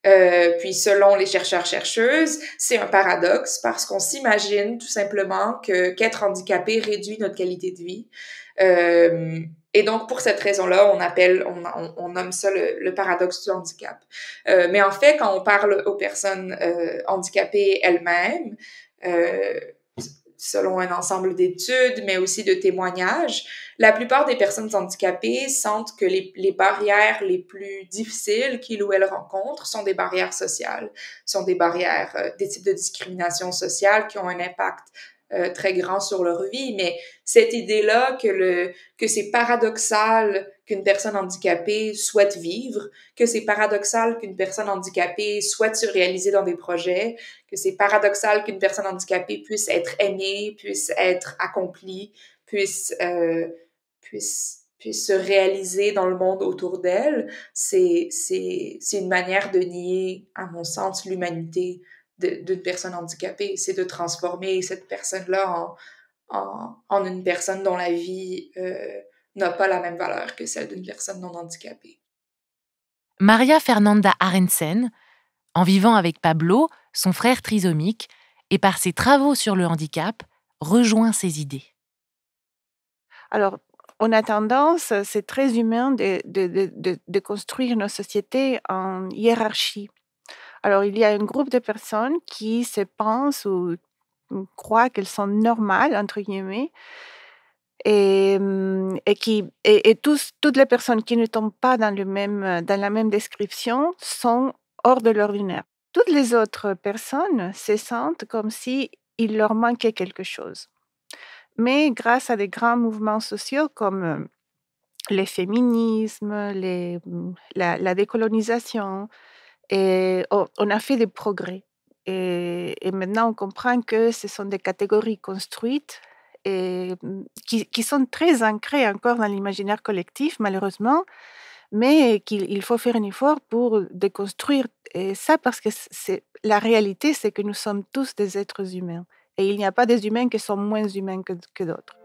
Euh, puis selon les chercheurs-chercheuses, c'est un paradoxe parce qu'on s'imagine tout simplement que qu'être handicapé réduit notre qualité de vie. Euh, et donc pour cette raison-là, on appelle, on, on, nomme ça le, paradoxe du handicap. Euh, mais en fait, quand on parle aux personnes euh, handicapées elles-mêmes, euh, selon un ensemble d'études, mais aussi de témoignages, la plupart des personnes handicapées sentent que les, barrières les plus difficiles qu'ils ou elles rencontrent sont des barrières sociales, sont des barrières, euh, des types de discrimination sociale qui ont un impact euh, très grand sur leur vie, mais cette idée-là que le que c'est paradoxal qu'une personne handicapée souhaite vivre, que c'est paradoxal qu'une personne handicapée souhaite se réaliser dans des projets, que c'est paradoxal qu'une personne handicapée puisse être aimée, puisse être accomplie, puisse euh, puisse puisse se réaliser dans le monde autour d'elle, c'est une manière de nier, à mon sens, l'humanité d'une personne handicapée, c'est de transformer cette personne-là en, une personne dont la vie euh, n'a pas la même valeur que celle d'une personne non handicapée. Maria Fernanda Arensen, en vivant avec Pablo, son frère trisomique, et par ses travaux sur le handicap, rejoint ses idées. Alors, on a tendance, c'est très humain, de construire nos sociétés en hiérarchie. Alors, il y a un groupe de personnes qui se pensent ou croient qu'elles sont normales, entre guillemets, et, mmh, toutes les personnes qui ne tombent pas euh, dans, la même description sont hors de l'ordinaire. Toutes les autres personnes se sentent comme si leur manquait quelque chose. Mais grâce à des grands mouvements sociaux comme euh, le féminisme, mmh, la, décolonisation, et on a fait des progrès. Et, maintenant, on comprend que ce sont des catégories construites et mmh, qui, sont très ancrées encore dans l'imaginaire collectif, malheureusement, mais qu'il faut faire un effort pour déconstruire ça parce que la réalité, c'est que nous sommes tous des êtres humains. Et il n'y a pas des humains qui sont moins humains que, que d'autres.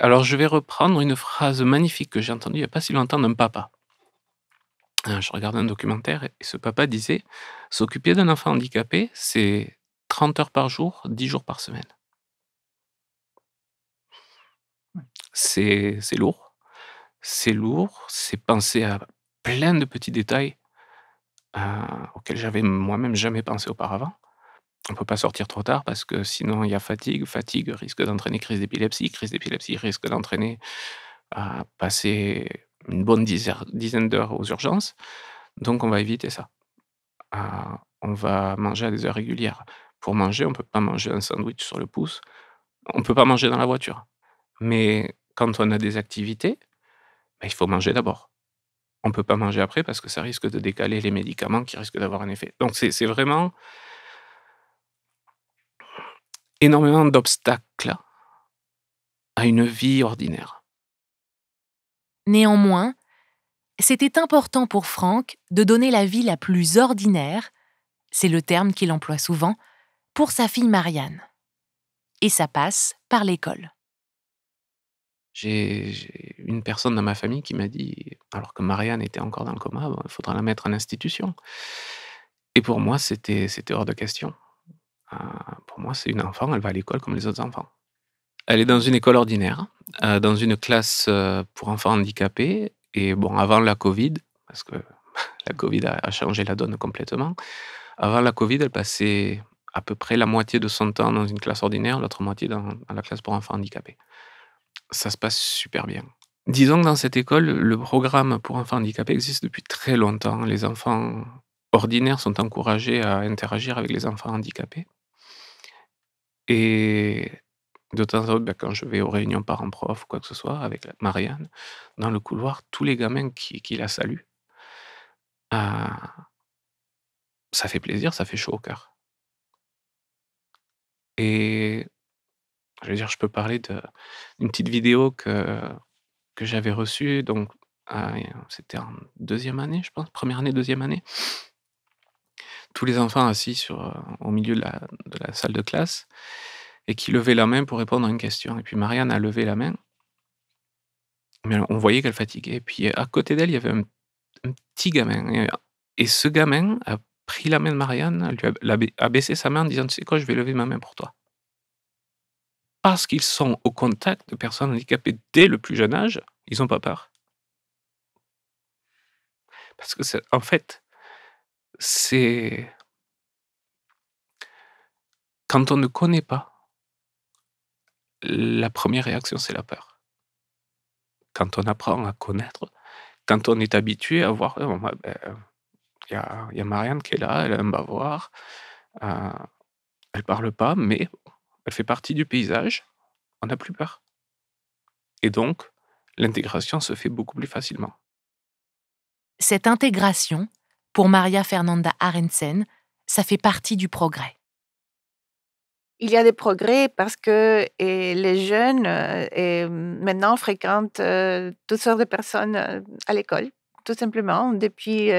Alors, je vais reprendre une phrase magnifique que j'ai entendue il n'y a pas si longtemps d'un papa euh, je regardais un documentaire et ce papa disait s'occuper d'un enfant handicapé, c'est 30 heures par jour, 10 jours par semaine. C'est lourd. C'est lourd, c'est penser à plein de petits détails euh, auxquels j'avais moi-même jamais pensé auparavant. On ne peut pas sortir trop tard parce que sinon il y a fatigue. Fatigue risque d'entraîner crise d'épilepsie. Crise d'épilepsie risque d'entraîner à passer une bonne dizaine d'heures aux urgences. Donc, on va éviter ça. Euh, on va manger à des heures régulières. Pour manger, on ne peut pas manger un sandwich sur le pouce. On ne peut pas manger dans la voiture. Mais quand on a des activités, ben, il faut manger d'abord. On ne peut pas manger après parce que ça risque de décaler les médicaments qui risquent d'avoir un effet. Donc, c'est vraiment énormément d'obstacles à une vie ordinaire. Néanmoins, c'était important pour Franck de donner la vie la plus ordinaire, c'est le terme qu'il emploie souvent, pour sa fille Marianne. Et ça passe par l'école. J'ai une personne dans ma famille qui m'a dit, alors que Marianne était encore dans le coma, il faudra la mettre en institution. Et pour moi, c'était hors de question. Euh, pour moi, c'est une enfant, elle va à l'école comme les autres enfants. Elle est dans une école ordinaire, euh, dans une classe euh, pour enfants handicapés. Et bon, avant la Covid, parce que la Covid a changé la donne complètement, avant la Covid, elle passait à peu près la moitié de son temps dans une classe ordinaire, l'autre moitié dans, dans, la classe pour enfants handicapés. Ça se passe super bien. Disons que dans cette école, le programme pour enfants handicapés existe depuis très longtemps. Les enfants ordinaires sont encouragés à interagir avec les enfants handicapés. Et de temps en temps, ben, quand je vais aux réunions parents-prof ou quoi que ce soit, avec Marianne, dans le couloir, tous les gamins qui, la saluent, euh, ça fait plaisir, ça fait chaud au cœur. Et je veux dire, je peux parler d'une petite vidéo que, que j'avais reçue, donc euh, c'était en deuxième année, je pense, première année, deuxième année. Tous les enfants assis sur, euh, au milieu de la, de la salle de classe et qui levait la main pour répondre à une question. Et puis Marianne a levé la main, mais on voyait qu'elle fatiguait. Et puis à côté d'elle, il y avait un, petit gamin. Et, ce gamin a pris la main de Marianne, lui a, a baissé sa main en disant, tu sais quoi, je vais lever ma main pour toi. Parce qu'ils sont au contact de personnes handicapées dès le plus jeune âge, ils n'ont pas peur. Parce que, en fait, c'est... Quand on ne connaît pas la première réaction, c'est la peur. Quand on apprend à connaître, quand on est habitué à voir, euh, ben, il y, a, y, a, Marianne qui est là, elle aime voir, euh, elle parle pas, mais elle fait partie du paysage, on n'a plus peur. Et donc, l'intégration se fait beaucoup plus facilement. Cette intégration, pour Maria Fernanda Arensen, ça fait partie du progrès il y a des progrès parce que les jeunes euh, maintenant fréquentent euh, toutes sortes de personnes euh, à l'école, tout simplement, depuis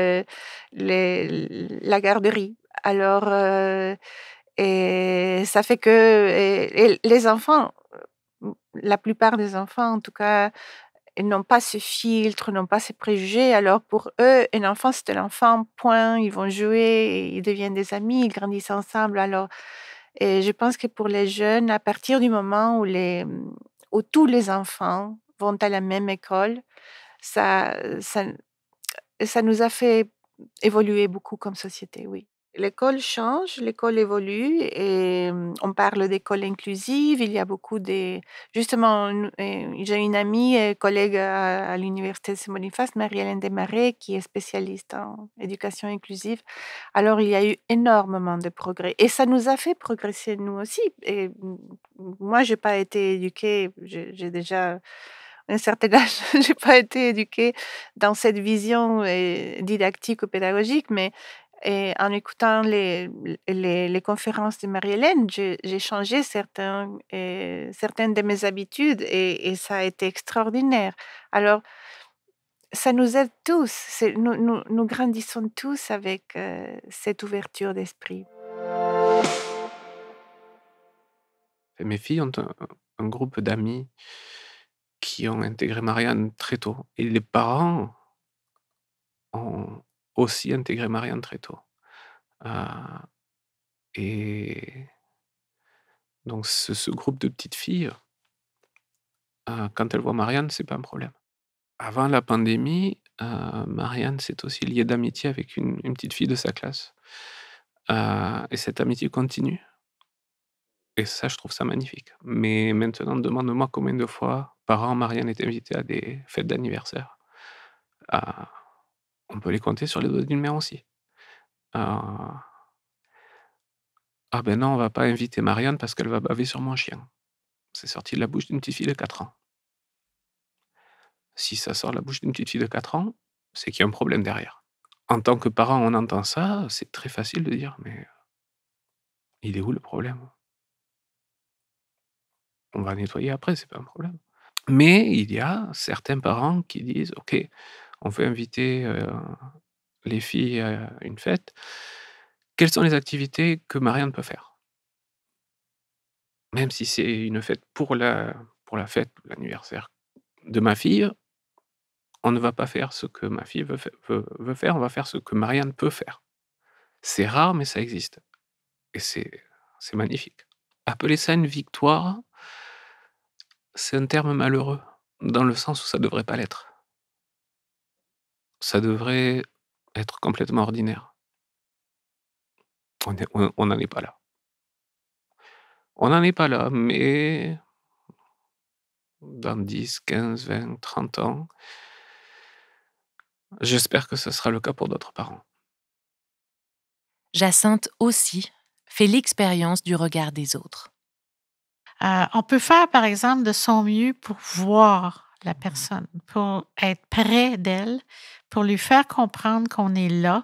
la garderie. Alors, ça fait que les enfants, la plupart des enfants en tout cas, n'ont pas ce filtre, n'ont pas ces préjugés. Alors pour eux, un enfant, c'est l'enfant, point, ils vont jouer, ils deviennent des amis, ils grandissent ensemble. Alors, et je pense que pour les jeunes, à partir du moment où, les, tous les enfants vont à la même école, ça, ça nous a fait évoluer beaucoup comme société, oui. L'école change, l'école évolue et mmh, on parle d'école inclusive. Il y a beaucoup de. Justement, euh, j'ai une amie et euh, collègue à, l'université de saint Marie-Hélène Desmarais, qui est spécialiste en éducation inclusive. Alors, il y a eu énormément de progrès et ça nous a fait progresser, nous aussi. Et mmh, moi, je n'ai pas été éduquée, j'ai déjà un certain âge, j'ai pas été éduquée dans cette vision euh, didactique ou pédagogique, mais et en écoutant les, les, conférences de Marie-Hélène, j'ai changé certains, euh, certaines de mes habitudes et, ça a été extraordinaire. Alors, ça nous aide tous. Nous, nous, grandissons tous avec euh, cette ouverture d'esprit. Mes filles ont un, un groupe d'amis qui ont intégré Marianne très tôt. Et les parents ont, aussi intégrer Marianne très tôt. Euh, mmh. et donc ce, groupe de petites filles, euh, quand elles voient Marianne, c'est pas un problème. Avant la pandémie, euh, Marianne s'est aussi liée d'amitié avec une, petite fille de sa classe. et cette amitié continue. Et ça, je trouve ça magnifique. Mais maintenant, demande-moi combien de fois par an Marianne est invitée à des fêtes d'anniversaire on peut les compter sur les doigts d'une mère aussi. Ah. ah ben non, on va pas inviter Marianne parce qu'elle va baver sur mon chien. C'est sorti de la bouche d'une petite fille de 4 ans. Si ça sort de la bouche d'une petite fille de 4 ans, c'est qu'il y a un problème derrière. En tant que parent, on entend ça, c'est très facile de dire, mais euh, il est où le problème On va nettoyer après, c'est pas un problème. Mais il y a certains parents qui disent, OK, on veut inviter euh, les filles à une fête, quelles sont les activités que Marianne peut faire Même si c'est une fête pour la, pour la fête, l'anniversaire de ma fille, on ne va pas faire ce que ma fille veut, veut faire, on va faire ce que Marianne peut faire. C'est rare, mais ça existe. Et c'est magnifique. Appeler ça une victoire, c'est un terme malheureux, dans le sens où ça ne devrait pas l'être ça devrait être complètement ordinaire. On n'en est pas là. On n'en est pas là, mais dans 10, 15, 20, 30 ans, j'espère que ce sera le cas pour d'autres parents. Jacinthe aussi fait l'expérience du regard des autres. Euh, on peut faire, par exemple, de son mieux pour voir la personne, pour être près d'elle, pour lui faire comprendre qu'on est là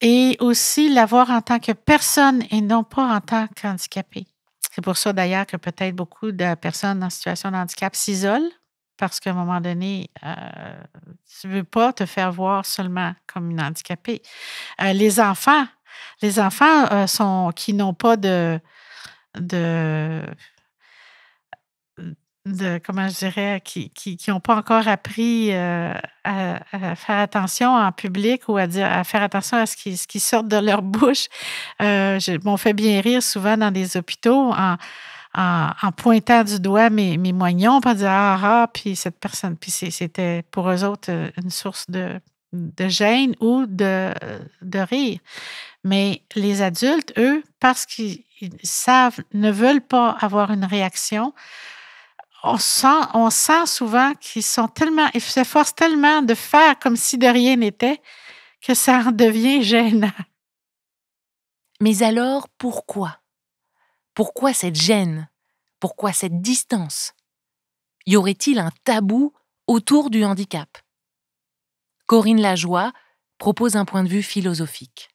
et aussi l'avoir en tant que personne et non pas en tant qu'handicapé. C'est pour ça d'ailleurs que peut-être beaucoup de personnes en situation de handicap s'isolent parce qu'à un moment donné, euh, tu ne veux pas te faire voir seulement comme une handicapée. Euh, les enfants, les enfants euh, sont, qui n'ont pas de de comment je dirais, qui n'ont pas encore appris euh, à, faire attention en public ou à à faire attention à ce qui, ce sort de leur bouche. Euh, je m'en fait bien rire souvent dans des hôpitaux en, en, pointant du doigt mes, mes moignons, pour dire « ah ah, puis cette personne, puis c'était pour eux autres euh, une source de, gêne ou de rire. Mais les adultes, eux, parce qu'ils savent, ne veulent pas avoir une réaction, on sent, on sent souvent qu'ils sont tellement, ils s'efforcent tellement de faire comme si de rien n'était que ça en devient gênant. Mais alors, pourquoi Pourquoi cette gêne Pourquoi cette distance Y aurait-il un tabou autour du handicap Corinne Lajoie propose un point de vue philosophique.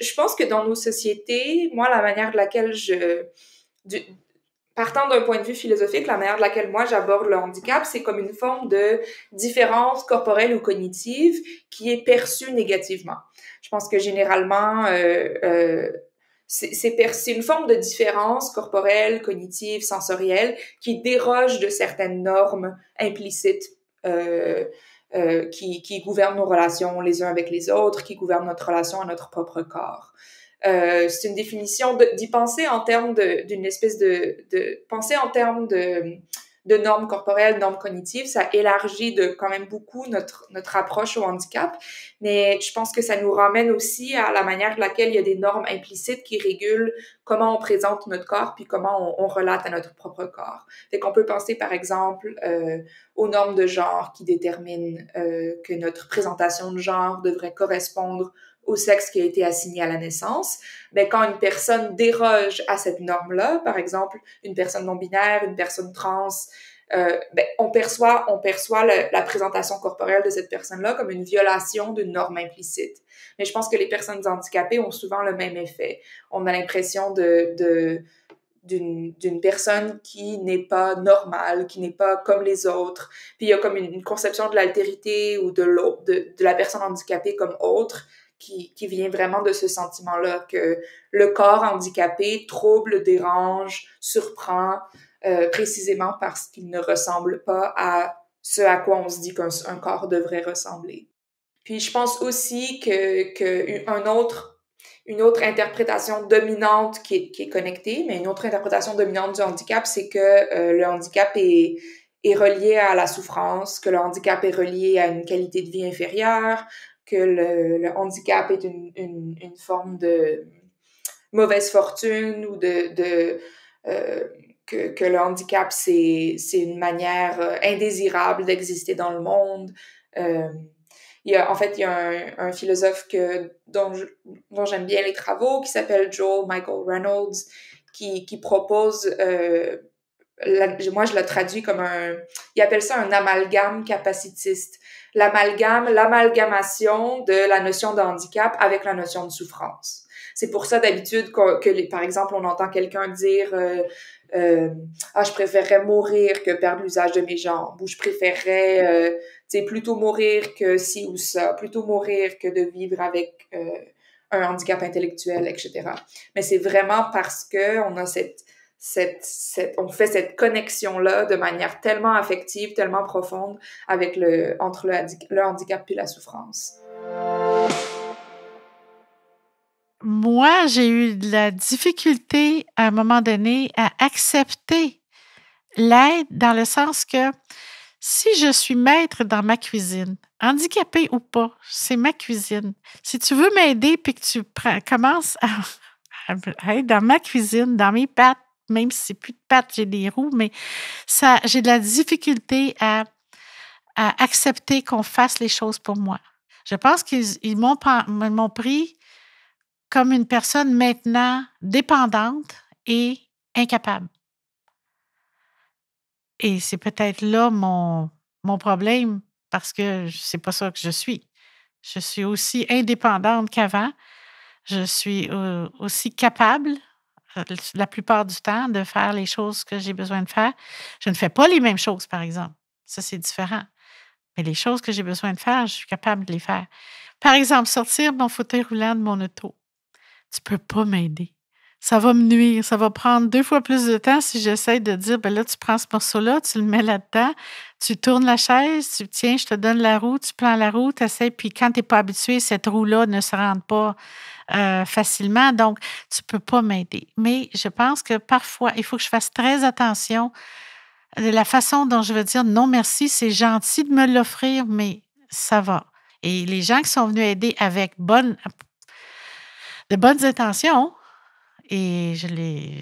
Je pense que dans nos sociétés, moi, la manière de laquelle je, partant d'un point de vue philosophique, la manière de laquelle moi j'aborde le handicap, c'est comme une forme de différence corporelle ou cognitive qui est perçue négativement. Je pense que généralement, euh, euh, c'est une forme de différence corporelle, cognitive, sensorielle qui déroge de certaines normes implicites. Euh, qui gouvernent nos relations les uns avec les autres, qui gouvernent notre relation à notre propre corps. Euh, c'est une définition d'y penser en termes d'une espèce de, de penser en termes de, normes corporelles, normes cognitives. Ça élargit de quand même beaucoup notre, notre approche au handicap. Mais je pense que ça nous ramène aussi à la manière de laquelle il y a des normes implicites qui régulent comment on présente notre corps puis comment on, relate à notre propre corps. Fait qu'on peut penser, par exemple, euh, aux normes de genre qui déterminent euh, que notre présentation de genre devrait correspondre au sexe qui a été assigné à la naissance. Mais quand une personne déroge à cette norme-là, par exemple une personne non binaire, une personne trans, euh, ben, on perçoit, on perçoit la présentation corporelle de cette personne-là comme une violation d'une norme implicite. Mais je pense que les personnes handicapées ont souvent le même effet. On a l'impression de, d'une personne qui n'est pas normale, qui n'est pas comme les autres. Puis il y a comme une, conception de l'altérité ou de, de, de la personne handicapée comme autre qui, qui vient vraiment de ce sentiment-là, que le corps handicapé trouble, dérange, surprend, euh, précisément parce qu'il ne ressemble pas à ce à quoi on se dit qu'un corps devrait ressembler. Puis je pense aussi que, que un autre une autre interprétation dominante qui est, connectée, mais une autre interprétation dominante du handicap, c'est que euh, le handicap est, est relié à la souffrance, que le handicap est relié à une qualité de vie inférieure, que le, handicap est une, une, forme de mauvaise fortune ou de, de euh, que, que, le handicap, c'est une manière euh, indésirable d'exister dans le monde. Euh, il en fait, il y a un, un philosophe que, dont, j'aime bien les travaux qui s'appelle Joel Michael Reynolds, qui, qui propose, moi je le traduis comme un, il appelle ça un amalgame capacitiste l'amalgame, l'amalgamation de la notion de handicap avec la notion de souffrance. C'est pour ça d'habitude que, par exemple, on entend quelqu'un dire euh, euh, ah je préférerais mourir que perdre l'usage de mes jambes ou je préférerais euh, tu sais plutôt mourir que ci ou ça, plutôt mourir que de vivre avec un handicap intellectuel, etc. Mais c'est vraiment parce que on a cette on fait cette connexion-là de manière tellement affective, tellement profonde avec le, entre le, le handicap et la souffrance. Moi, j'ai eu de la difficulté à un moment donné à accepter l'aide dans le sens que si je suis maître dans ma cuisine, handicapé ou pas, c'est ma cuisine. Si tu veux m'aider puis que tu commences à, à, être dans ma cuisine, dans mes pattes, même si c'est plus de pattes, j'ai des roues, mais ça, j'ai de la difficulté à, accepter qu'on fasse les choses pour moi. Je pense qu'ils m'ont, pris comme une personne maintenant dépendante et incapable. Et c'est peut-être là mon, mon problème parce que c'est pas ça que je suis. Je suis aussi indépendante qu'avant. Je suis euh, aussi capable ah, la plupart du temps de faire les choses que j'ai besoin de faire. Je ne fais pas les mêmes choses, par exemple. Ça, c'est différent. Mais les choses que j'ai besoin de faire, je suis capable de les faire. Par exemple, sortir mon fauteuil roulant de mon auto. Tu ne peux pas m'aider ça va me nuire. Ça va prendre deux fois plus de temps si j'essaie de dire, ben là, tu prends ce morceau-là, tu le mets là-dedans, tu tournes la chaise, tu tiens, je te donne la roue, tu prends la roue, tu essaies, puis quand tu n'es pas habitué, cette roue-là ne se rentre pas euh, facilement. Donc, tu ne peux pas m'aider. Mais je pense que parfois, il faut que je fasse très attention de la façon dont je veux dire non merci. C'est gentil de me l'offrir, mais ça va. Et les gens qui sont venus aider avec bonne, de bonnes intentions, et je les,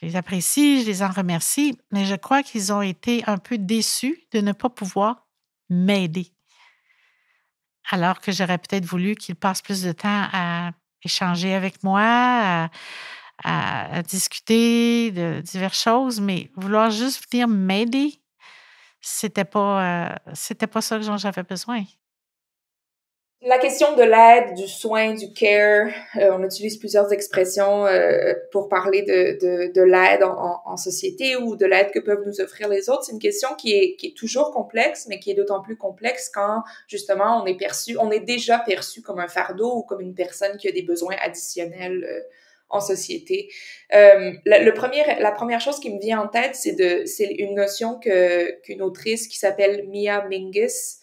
les apprécie, je les en remercie, mais je crois qu'ils ont été un peu déçus de ne pas pouvoir m'aider. Alors que j'aurais peut-être voulu qu'ils passent plus de temps à échanger avec moi, à, discuter de diverses choses, mais vouloir juste venir m'aider, c'était pas, euh, pas ça dont j'avais besoin. La question de l'aide, du soin, du care, euh, on utilise plusieurs expressions euh, pour parler de, de, de l'aide en, société ou de l'aide que peuvent nous offrir les autres. C'est une question qui est, qui est toujours complexe, mais qui est d'autant plus complexe quand justement on est perçu, on est déjà perçu comme un fardeau ou comme une personne qui a des besoins additionnels. Euh, en société. la, le la première chose qui me vient en tête, c'est de, c'est une notion que qu'une autrice qui s'appelle Mia Mingus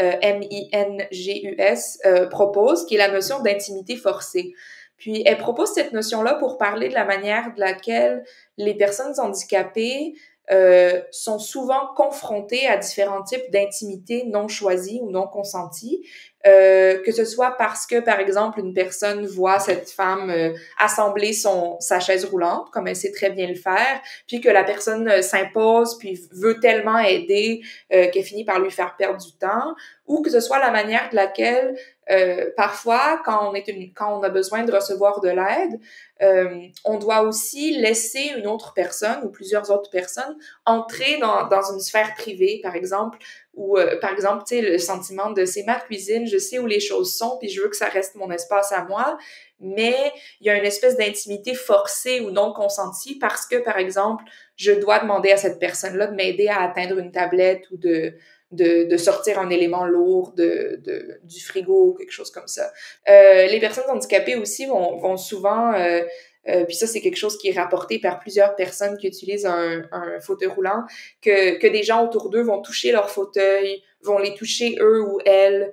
euh, M-I-N-G-U-S, euh, propose, qui est la notion d'intimité forcée. Puis elle propose cette notion-là pour parler de la manière de laquelle les personnes handicapées euh, sont souvent confrontées à différents types d'intimité non choisie ou non consentie, euh, que ce soit parce que, par exemple, une personne voit cette femme euh, assembler son, sa chaise roulante, comme elle sait très bien le faire, puis que la personne euh, s'impose, puis veut tellement aider qu'elle finit par lui faire perdre du temps, ou que ce soit la manière de laquelle euh, parfois, quand on, est quand on a besoin de recevoir de l'aide, euh, on doit aussi laisser une autre personne ou plusieurs autres personnes entrer dans, une sphère privée, par exemple, ou euh, par exemple, tu sais, le sentiment de c'est ma cuisine, je sais où les choses sont, puis je veux que ça reste mon espace à moi, mais il y a une espèce d'intimité forcée ou non consentie parce que, par exemple, je dois demander à cette personne-là de m'aider à atteindre une tablette ou de de, sortir un élément lourd de, du frigo ou quelque chose comme ça. Euh, les personnes handicapées aussi vont, souvent... Euh, euh, puis ça, c'est quelque chose qui est rapporté par plusieurs personnes qui utilisent un, fauteuil roulant, que, des gens autour d'eux vont toucher leur fauteuil, vont les toucher eux ou elles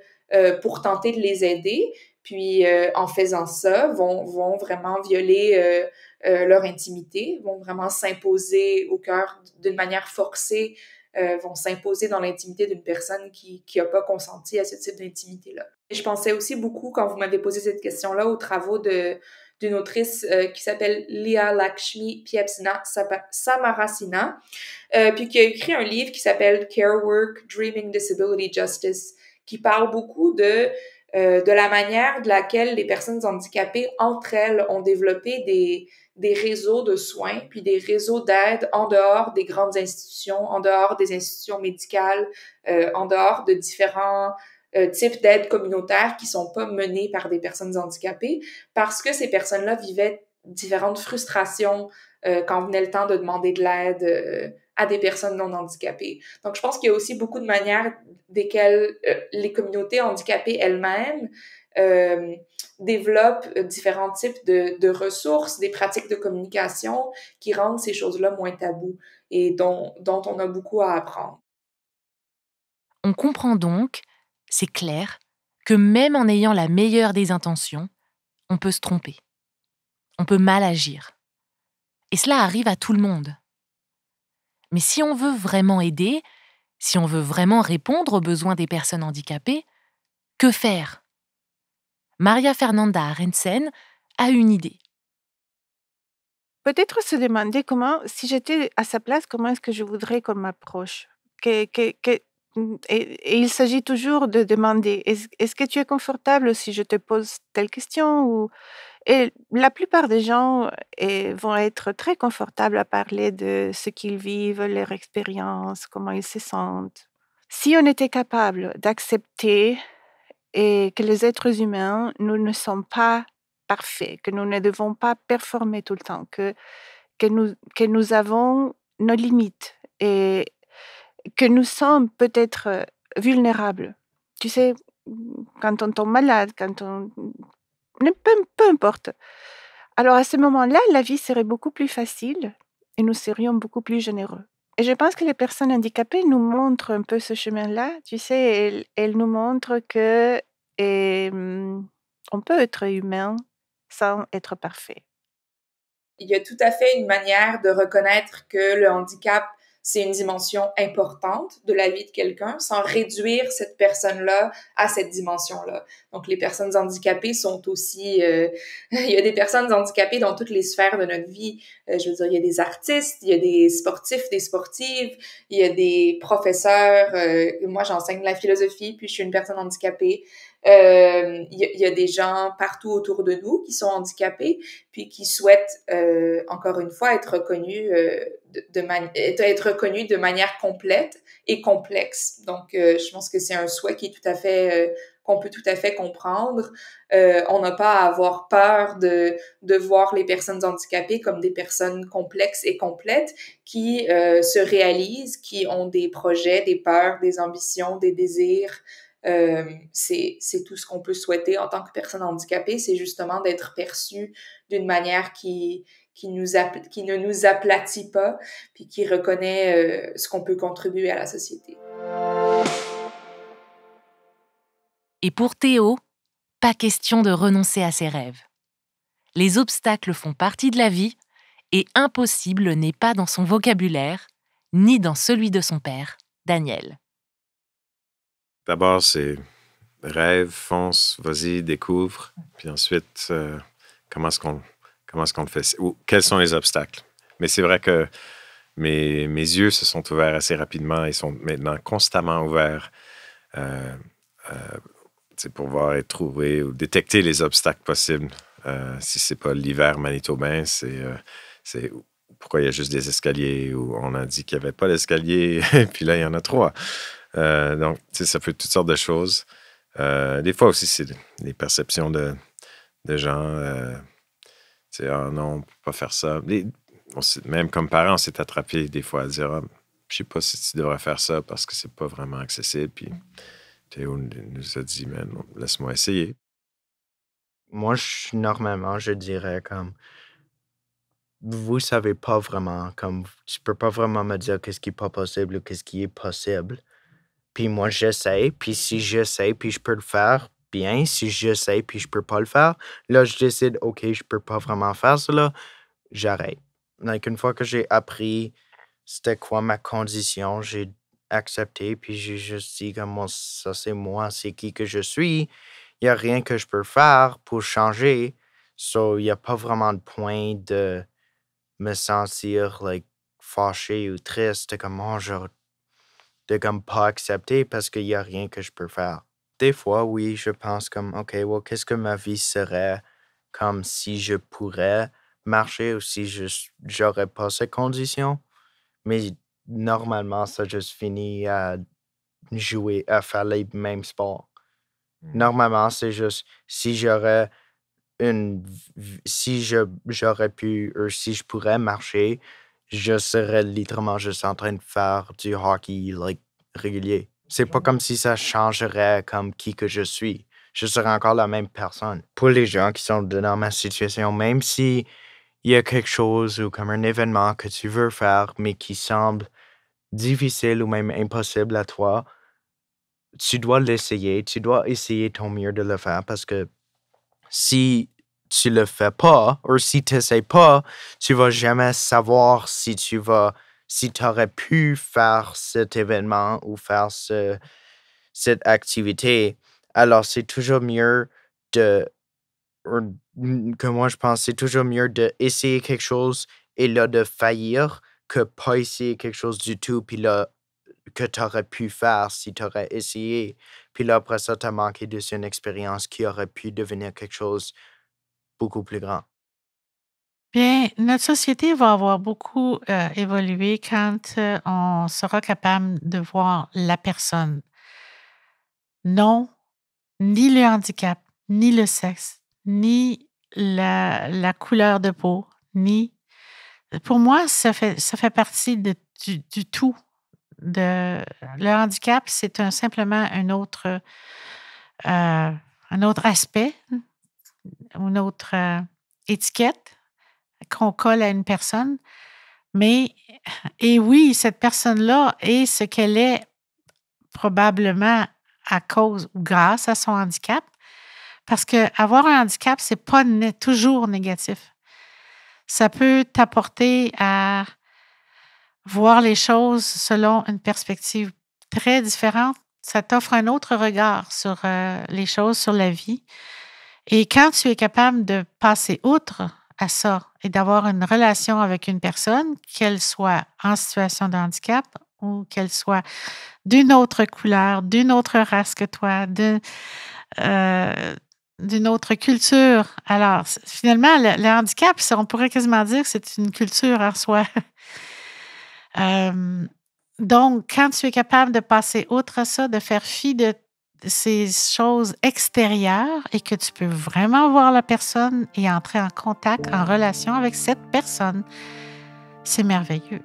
pour tenter de les aider. Puis en faisant ça, vont, vont vraiment violer leur intimité, vont vraiment s'imposer au cœur d'une manière forcée euh, vont s'imposer dans l'intimité d'une personne qui n'a pas consenti à ce type d'intimité-là. Je pensais aussi beaucoup, quand vous m'avez posé cette question-là, aux travaux de d'une autrice euh, qui s'appelle Lia Lakshmi Piapsina Samarasina, euh, puis qui a écrit un livre qui s'appelle Care Work, Dreaming Disability Justice, qui parle beaucoup de euh, de la manière de laquelle les personnes handicapées entre elles ont développé des, des réseaux de soins, puis des réseaux d'aide en dehors des grandes institutions, en dehors des institutions médicales, euh, en dehors de différents euh, types d'aides communautaires qui sont pas menées par des personnes handicapées, parce que ces personnes-là vivaient différentes frustrations quand venait le temps de demander de l'aide à des personnes non handicapées. Donc, je pense qu'il y a aussi beaucoup de manières desquelles euh, les communautés handicapées elles-mêmes euh, développent euh, différents types de, ressources, des pratiques de communication qui rendent ces choses-là moins taboues et dont on a beaucoup à apprendre. On comprend donc, c'est clair, que même en ayant la meilleure des intentions, on peut se tromper. On peut mal agir. Et cela arrive à tout le monde. Mais si on veut vraiment aider, si on veut vraiment répondre aux besoins des personnes handicapées, que faire Maria Fernanda Arensen a une idée. Peut-être se demander comment, si j'étais à sa place, comment est-ce que je voudrais qu'on m'approche et, il s'agit toujours de demander, est-ce que tu es confortable si je te pose telle question ou et la plupart des gens euh, vont être très confortables à parler de ce qu'ils vivent, leur expérience, comment ils se sentent. Si on était capable d'accepter et que les êtres humains, nous ne sommes pas parfaits, que nous ne devons pas performer tout le temps, que, que, nous, que nous avons nos limites et que nous sommes peut-être euh, vulnérables. Tu sais, quand on tombe malade, quand on peu, importe. Alors à ce moment-là, la vie serait beaucoup plus facile et nous serions beaucoup plus généreux. Et je pense que les personnes handicapées nous montrent un peu ce chemin-là. Tu sais, elles, nous montrent que on peut être humain sans être parfait. Il y a tout à fait une manière de reconnaître que le handicap c'est une dimension importante de la vie de quelqu'un sans réduire cette personne-là à cette dimension-là. Donc, les personnes handicapées sont aussi... Euh, il y a des personnes handicapées dans toutes les sphères de notre vie. Euh, je veux dire, il y a des artistes, il y a des sportifs, des sportives, il y a des professeurs. Euh, moi, j'enseigne la philosophie, puis je suis une personne handicapée. Il euh, y, a des gens partout autour de nous qui sont handicapés, puis qui souhaitent, euh, encore une fois, être reconnus euh, de, de être reconnus de manière complète et complexe. Donc, je pense que c'est un souhait qui est tout à fait qu'on peut tout à fait comprendre. Euh, on n'a pas à avoir peur de, de voir les personnes handicapées comme des personnes complexes et complètes qui euh, se réalisent, qui ont des projets, des peurs, des ambitions, des désirs, euh, c'est tout ce qu'on peut souhaiter en tant que personne handicapée, c'est justement d'être perçu d'une manière qui, qui, ne nous aplatit pas, puis qui reconnaît euh, ce qu'on peut contribuer à la société. Et pour Théo, pas question de renoncer à ses rêves. Les obstacles font partie de la vie et impossible n'est pas dans son vocabulaire, ni dans celui de son père, Daniel. D'abord, c'est rêve, fonce, vas-y, découvre. Puis ensuite, euh, comment est-ce qu'on est-ce qu'on le fait Ou quels sont les obstacles Mais c'est vrai que mes, yeux se sont ouverts assez rapidement et sont maintenant constamment ouverts euh, euh pour voir et trouver ou détecter les obstacles possibles. Euh, si c'est pas l'hiver manitobain, c'est c'est pourquoi il y a juste des escaliers ou on a dit qu'il n'y avait pas d'escalier, puis là, il y en a trois. Euh, tu donc, ça fait toutes sortes de choses. Euh, des fois aussi, c'est les perceptions de, de gens. Euh, tu sais, ah non, on peut pas faire ça. même comme parents, on s'est attrapé des fois à dire, ah, je sais pas si tu devrais faire ça parce que c'est pas vraiment accessible. Puis Théo nous a dit, mais laisse-moi essayer. Moi, normalement, je dirais comme, vous savez pas vraiment, comme, tu peux pas vraiment me dire qu'est-ce qui est pas possible ou qu'est-ce qui est possible. Puis moi, j'essaie. Puis si j'essaie, puis je peux le faire, bien. Si j'essaie, puis je peux pas le faire, là, je décide, OK, je peux pas vraiment faire cela, j'arrête. Donc, une fois que j'ai appris c'était quoi ma condition, j'ai accepté, puis j'ai juste dit, comme ça, c'est moi, c'est qui que je suis. Il n'y a rien que je peux faire pour changer. So, il n'y a pas vraiment de point de me sentir like, fâché ou triste, comme moi, oh, je de comme pas accepter parce qu'il n'y a rien que je peux faire. Des fois, oui, je pense comme, OK, qu'est-ce que ma vie serait comme si je pourrais marcher ou si je n'aurais pas ces conditions. Mais normalement, ça juste finit à jouer, à faire les mêmes sports. Mmh. Normalement, c'est juste si j'aurais une. Si je, j'aurais pu, ou si je pourrais marcher, je serais littéralement juste en train de faire du hockey like, régulier. C'est pas comme si ça changerait comme qui que je suis. Je serais encore la même personne. Pour les gens qui sont dans ma situation, même si il y a quelque chose ou comme un événement que tu veux faire, mais qui semble difficile ou même impossible à toi, tu dois l'essayer, tu dois essayer ton mieux de le faire parce que si tu le fais pas, ou si tu sais pas, tu vas jamais savoir si tu vas, si aurais pu faire cet événement ou faire cette activité. Alors, c'est toujours mieux de, que moi je pense, c'est toujours mieux d'essayer quelque chose et là de faillir que pas essayer quelque chose du tout, puis là, que tu aurais pu faire si tu aurais essayé. Puis là, après ça, tu as manqué de cette expérience qui aurait pu devenir quelque chose beaucoup plus grand. Bien, notre société va avoir beaucoup euh, évolué quand euh, on sera capable de voir la personne. Non, ni le handicap, ni le sexe, ni la, couleur de peau, ni... Pour moi, ça fait, ça fait partie du, tout. De, le handicap, c'est simplement un autre, euh, un autre aspect une autre euh, étiquette qu'on colle à une personne. Mais, et oui, cette personne-là est ce qu'elle est probablement à cause ou grâce à son handicap. Parce que un handicap, ce n'est pas toujours négatif. Ça peut t'apporter à voir les choses selon une perspective très différente. Ça t'offre un autre regard sur euh, les choses, sur la vie. Et quand tu es capable de passer outre à ça et d'avoir une relation avec une personne, qu'elle soit en situation de handicap ou qu'elle soit d'une autre couleur, d'une autre race que toi, euh, d'une autre culture. Alors, finalement, le, handicap, on pourrait quasiment dire que c'est une culture en soi. Euh, donc, quand tu es capable de passer outre à ça, de faire fi de ces choses extérieures et que tu peux vraiment voir la personne et entrer en contact, en relation avec cette personne, c'est merveilleux.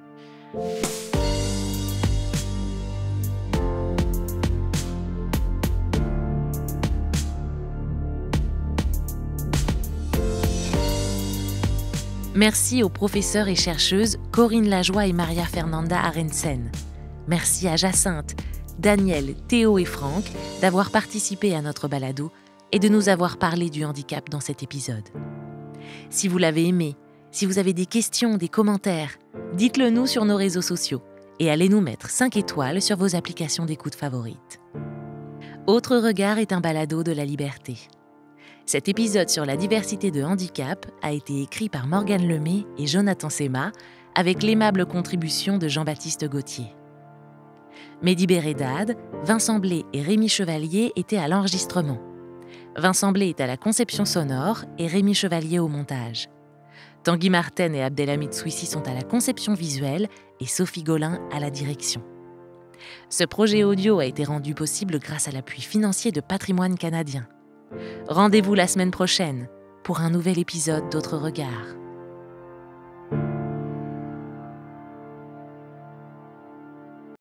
Merci aux professeurs et chercheuses Corinne Lajoie et Maria Fernanda Arensen. Merci à Jacinthe Daniel, Théo et Franck d'avoir participé à notre balado et de nous avoir parlé du handicap dans cet épisode. Si vous l'avez aimé, si vous avez des questions, des commentaires, dites-le nous sur nos réseaux sociaux et allez nous mettre 5 étoiles sur vos applications d'écoute favorites. Autre regard est un balado de la liberté. Cet épisode sur la diversité de handicap a été écrit par Morgane Lemay et Jonathan Sema avec l'aimable contribution de Jean-Baptiste Gauthier. Mehdi Beredad, Vincent Blé et Rémi Chevalier étaient à l'enregistrement. Vincent Blé est à la conception sonore et Rémi Chevalier au montage. Tanguy Martin et Abdelhamid Souissi sont à la conception visuelle et Sophie Golin à la direction. Ce projet audio a été rendu possible grâce à l'appui financier de Patrimoine canadien. Rendez-vous la semaine prochaine pour un nouvel épisode d'Autre Regard.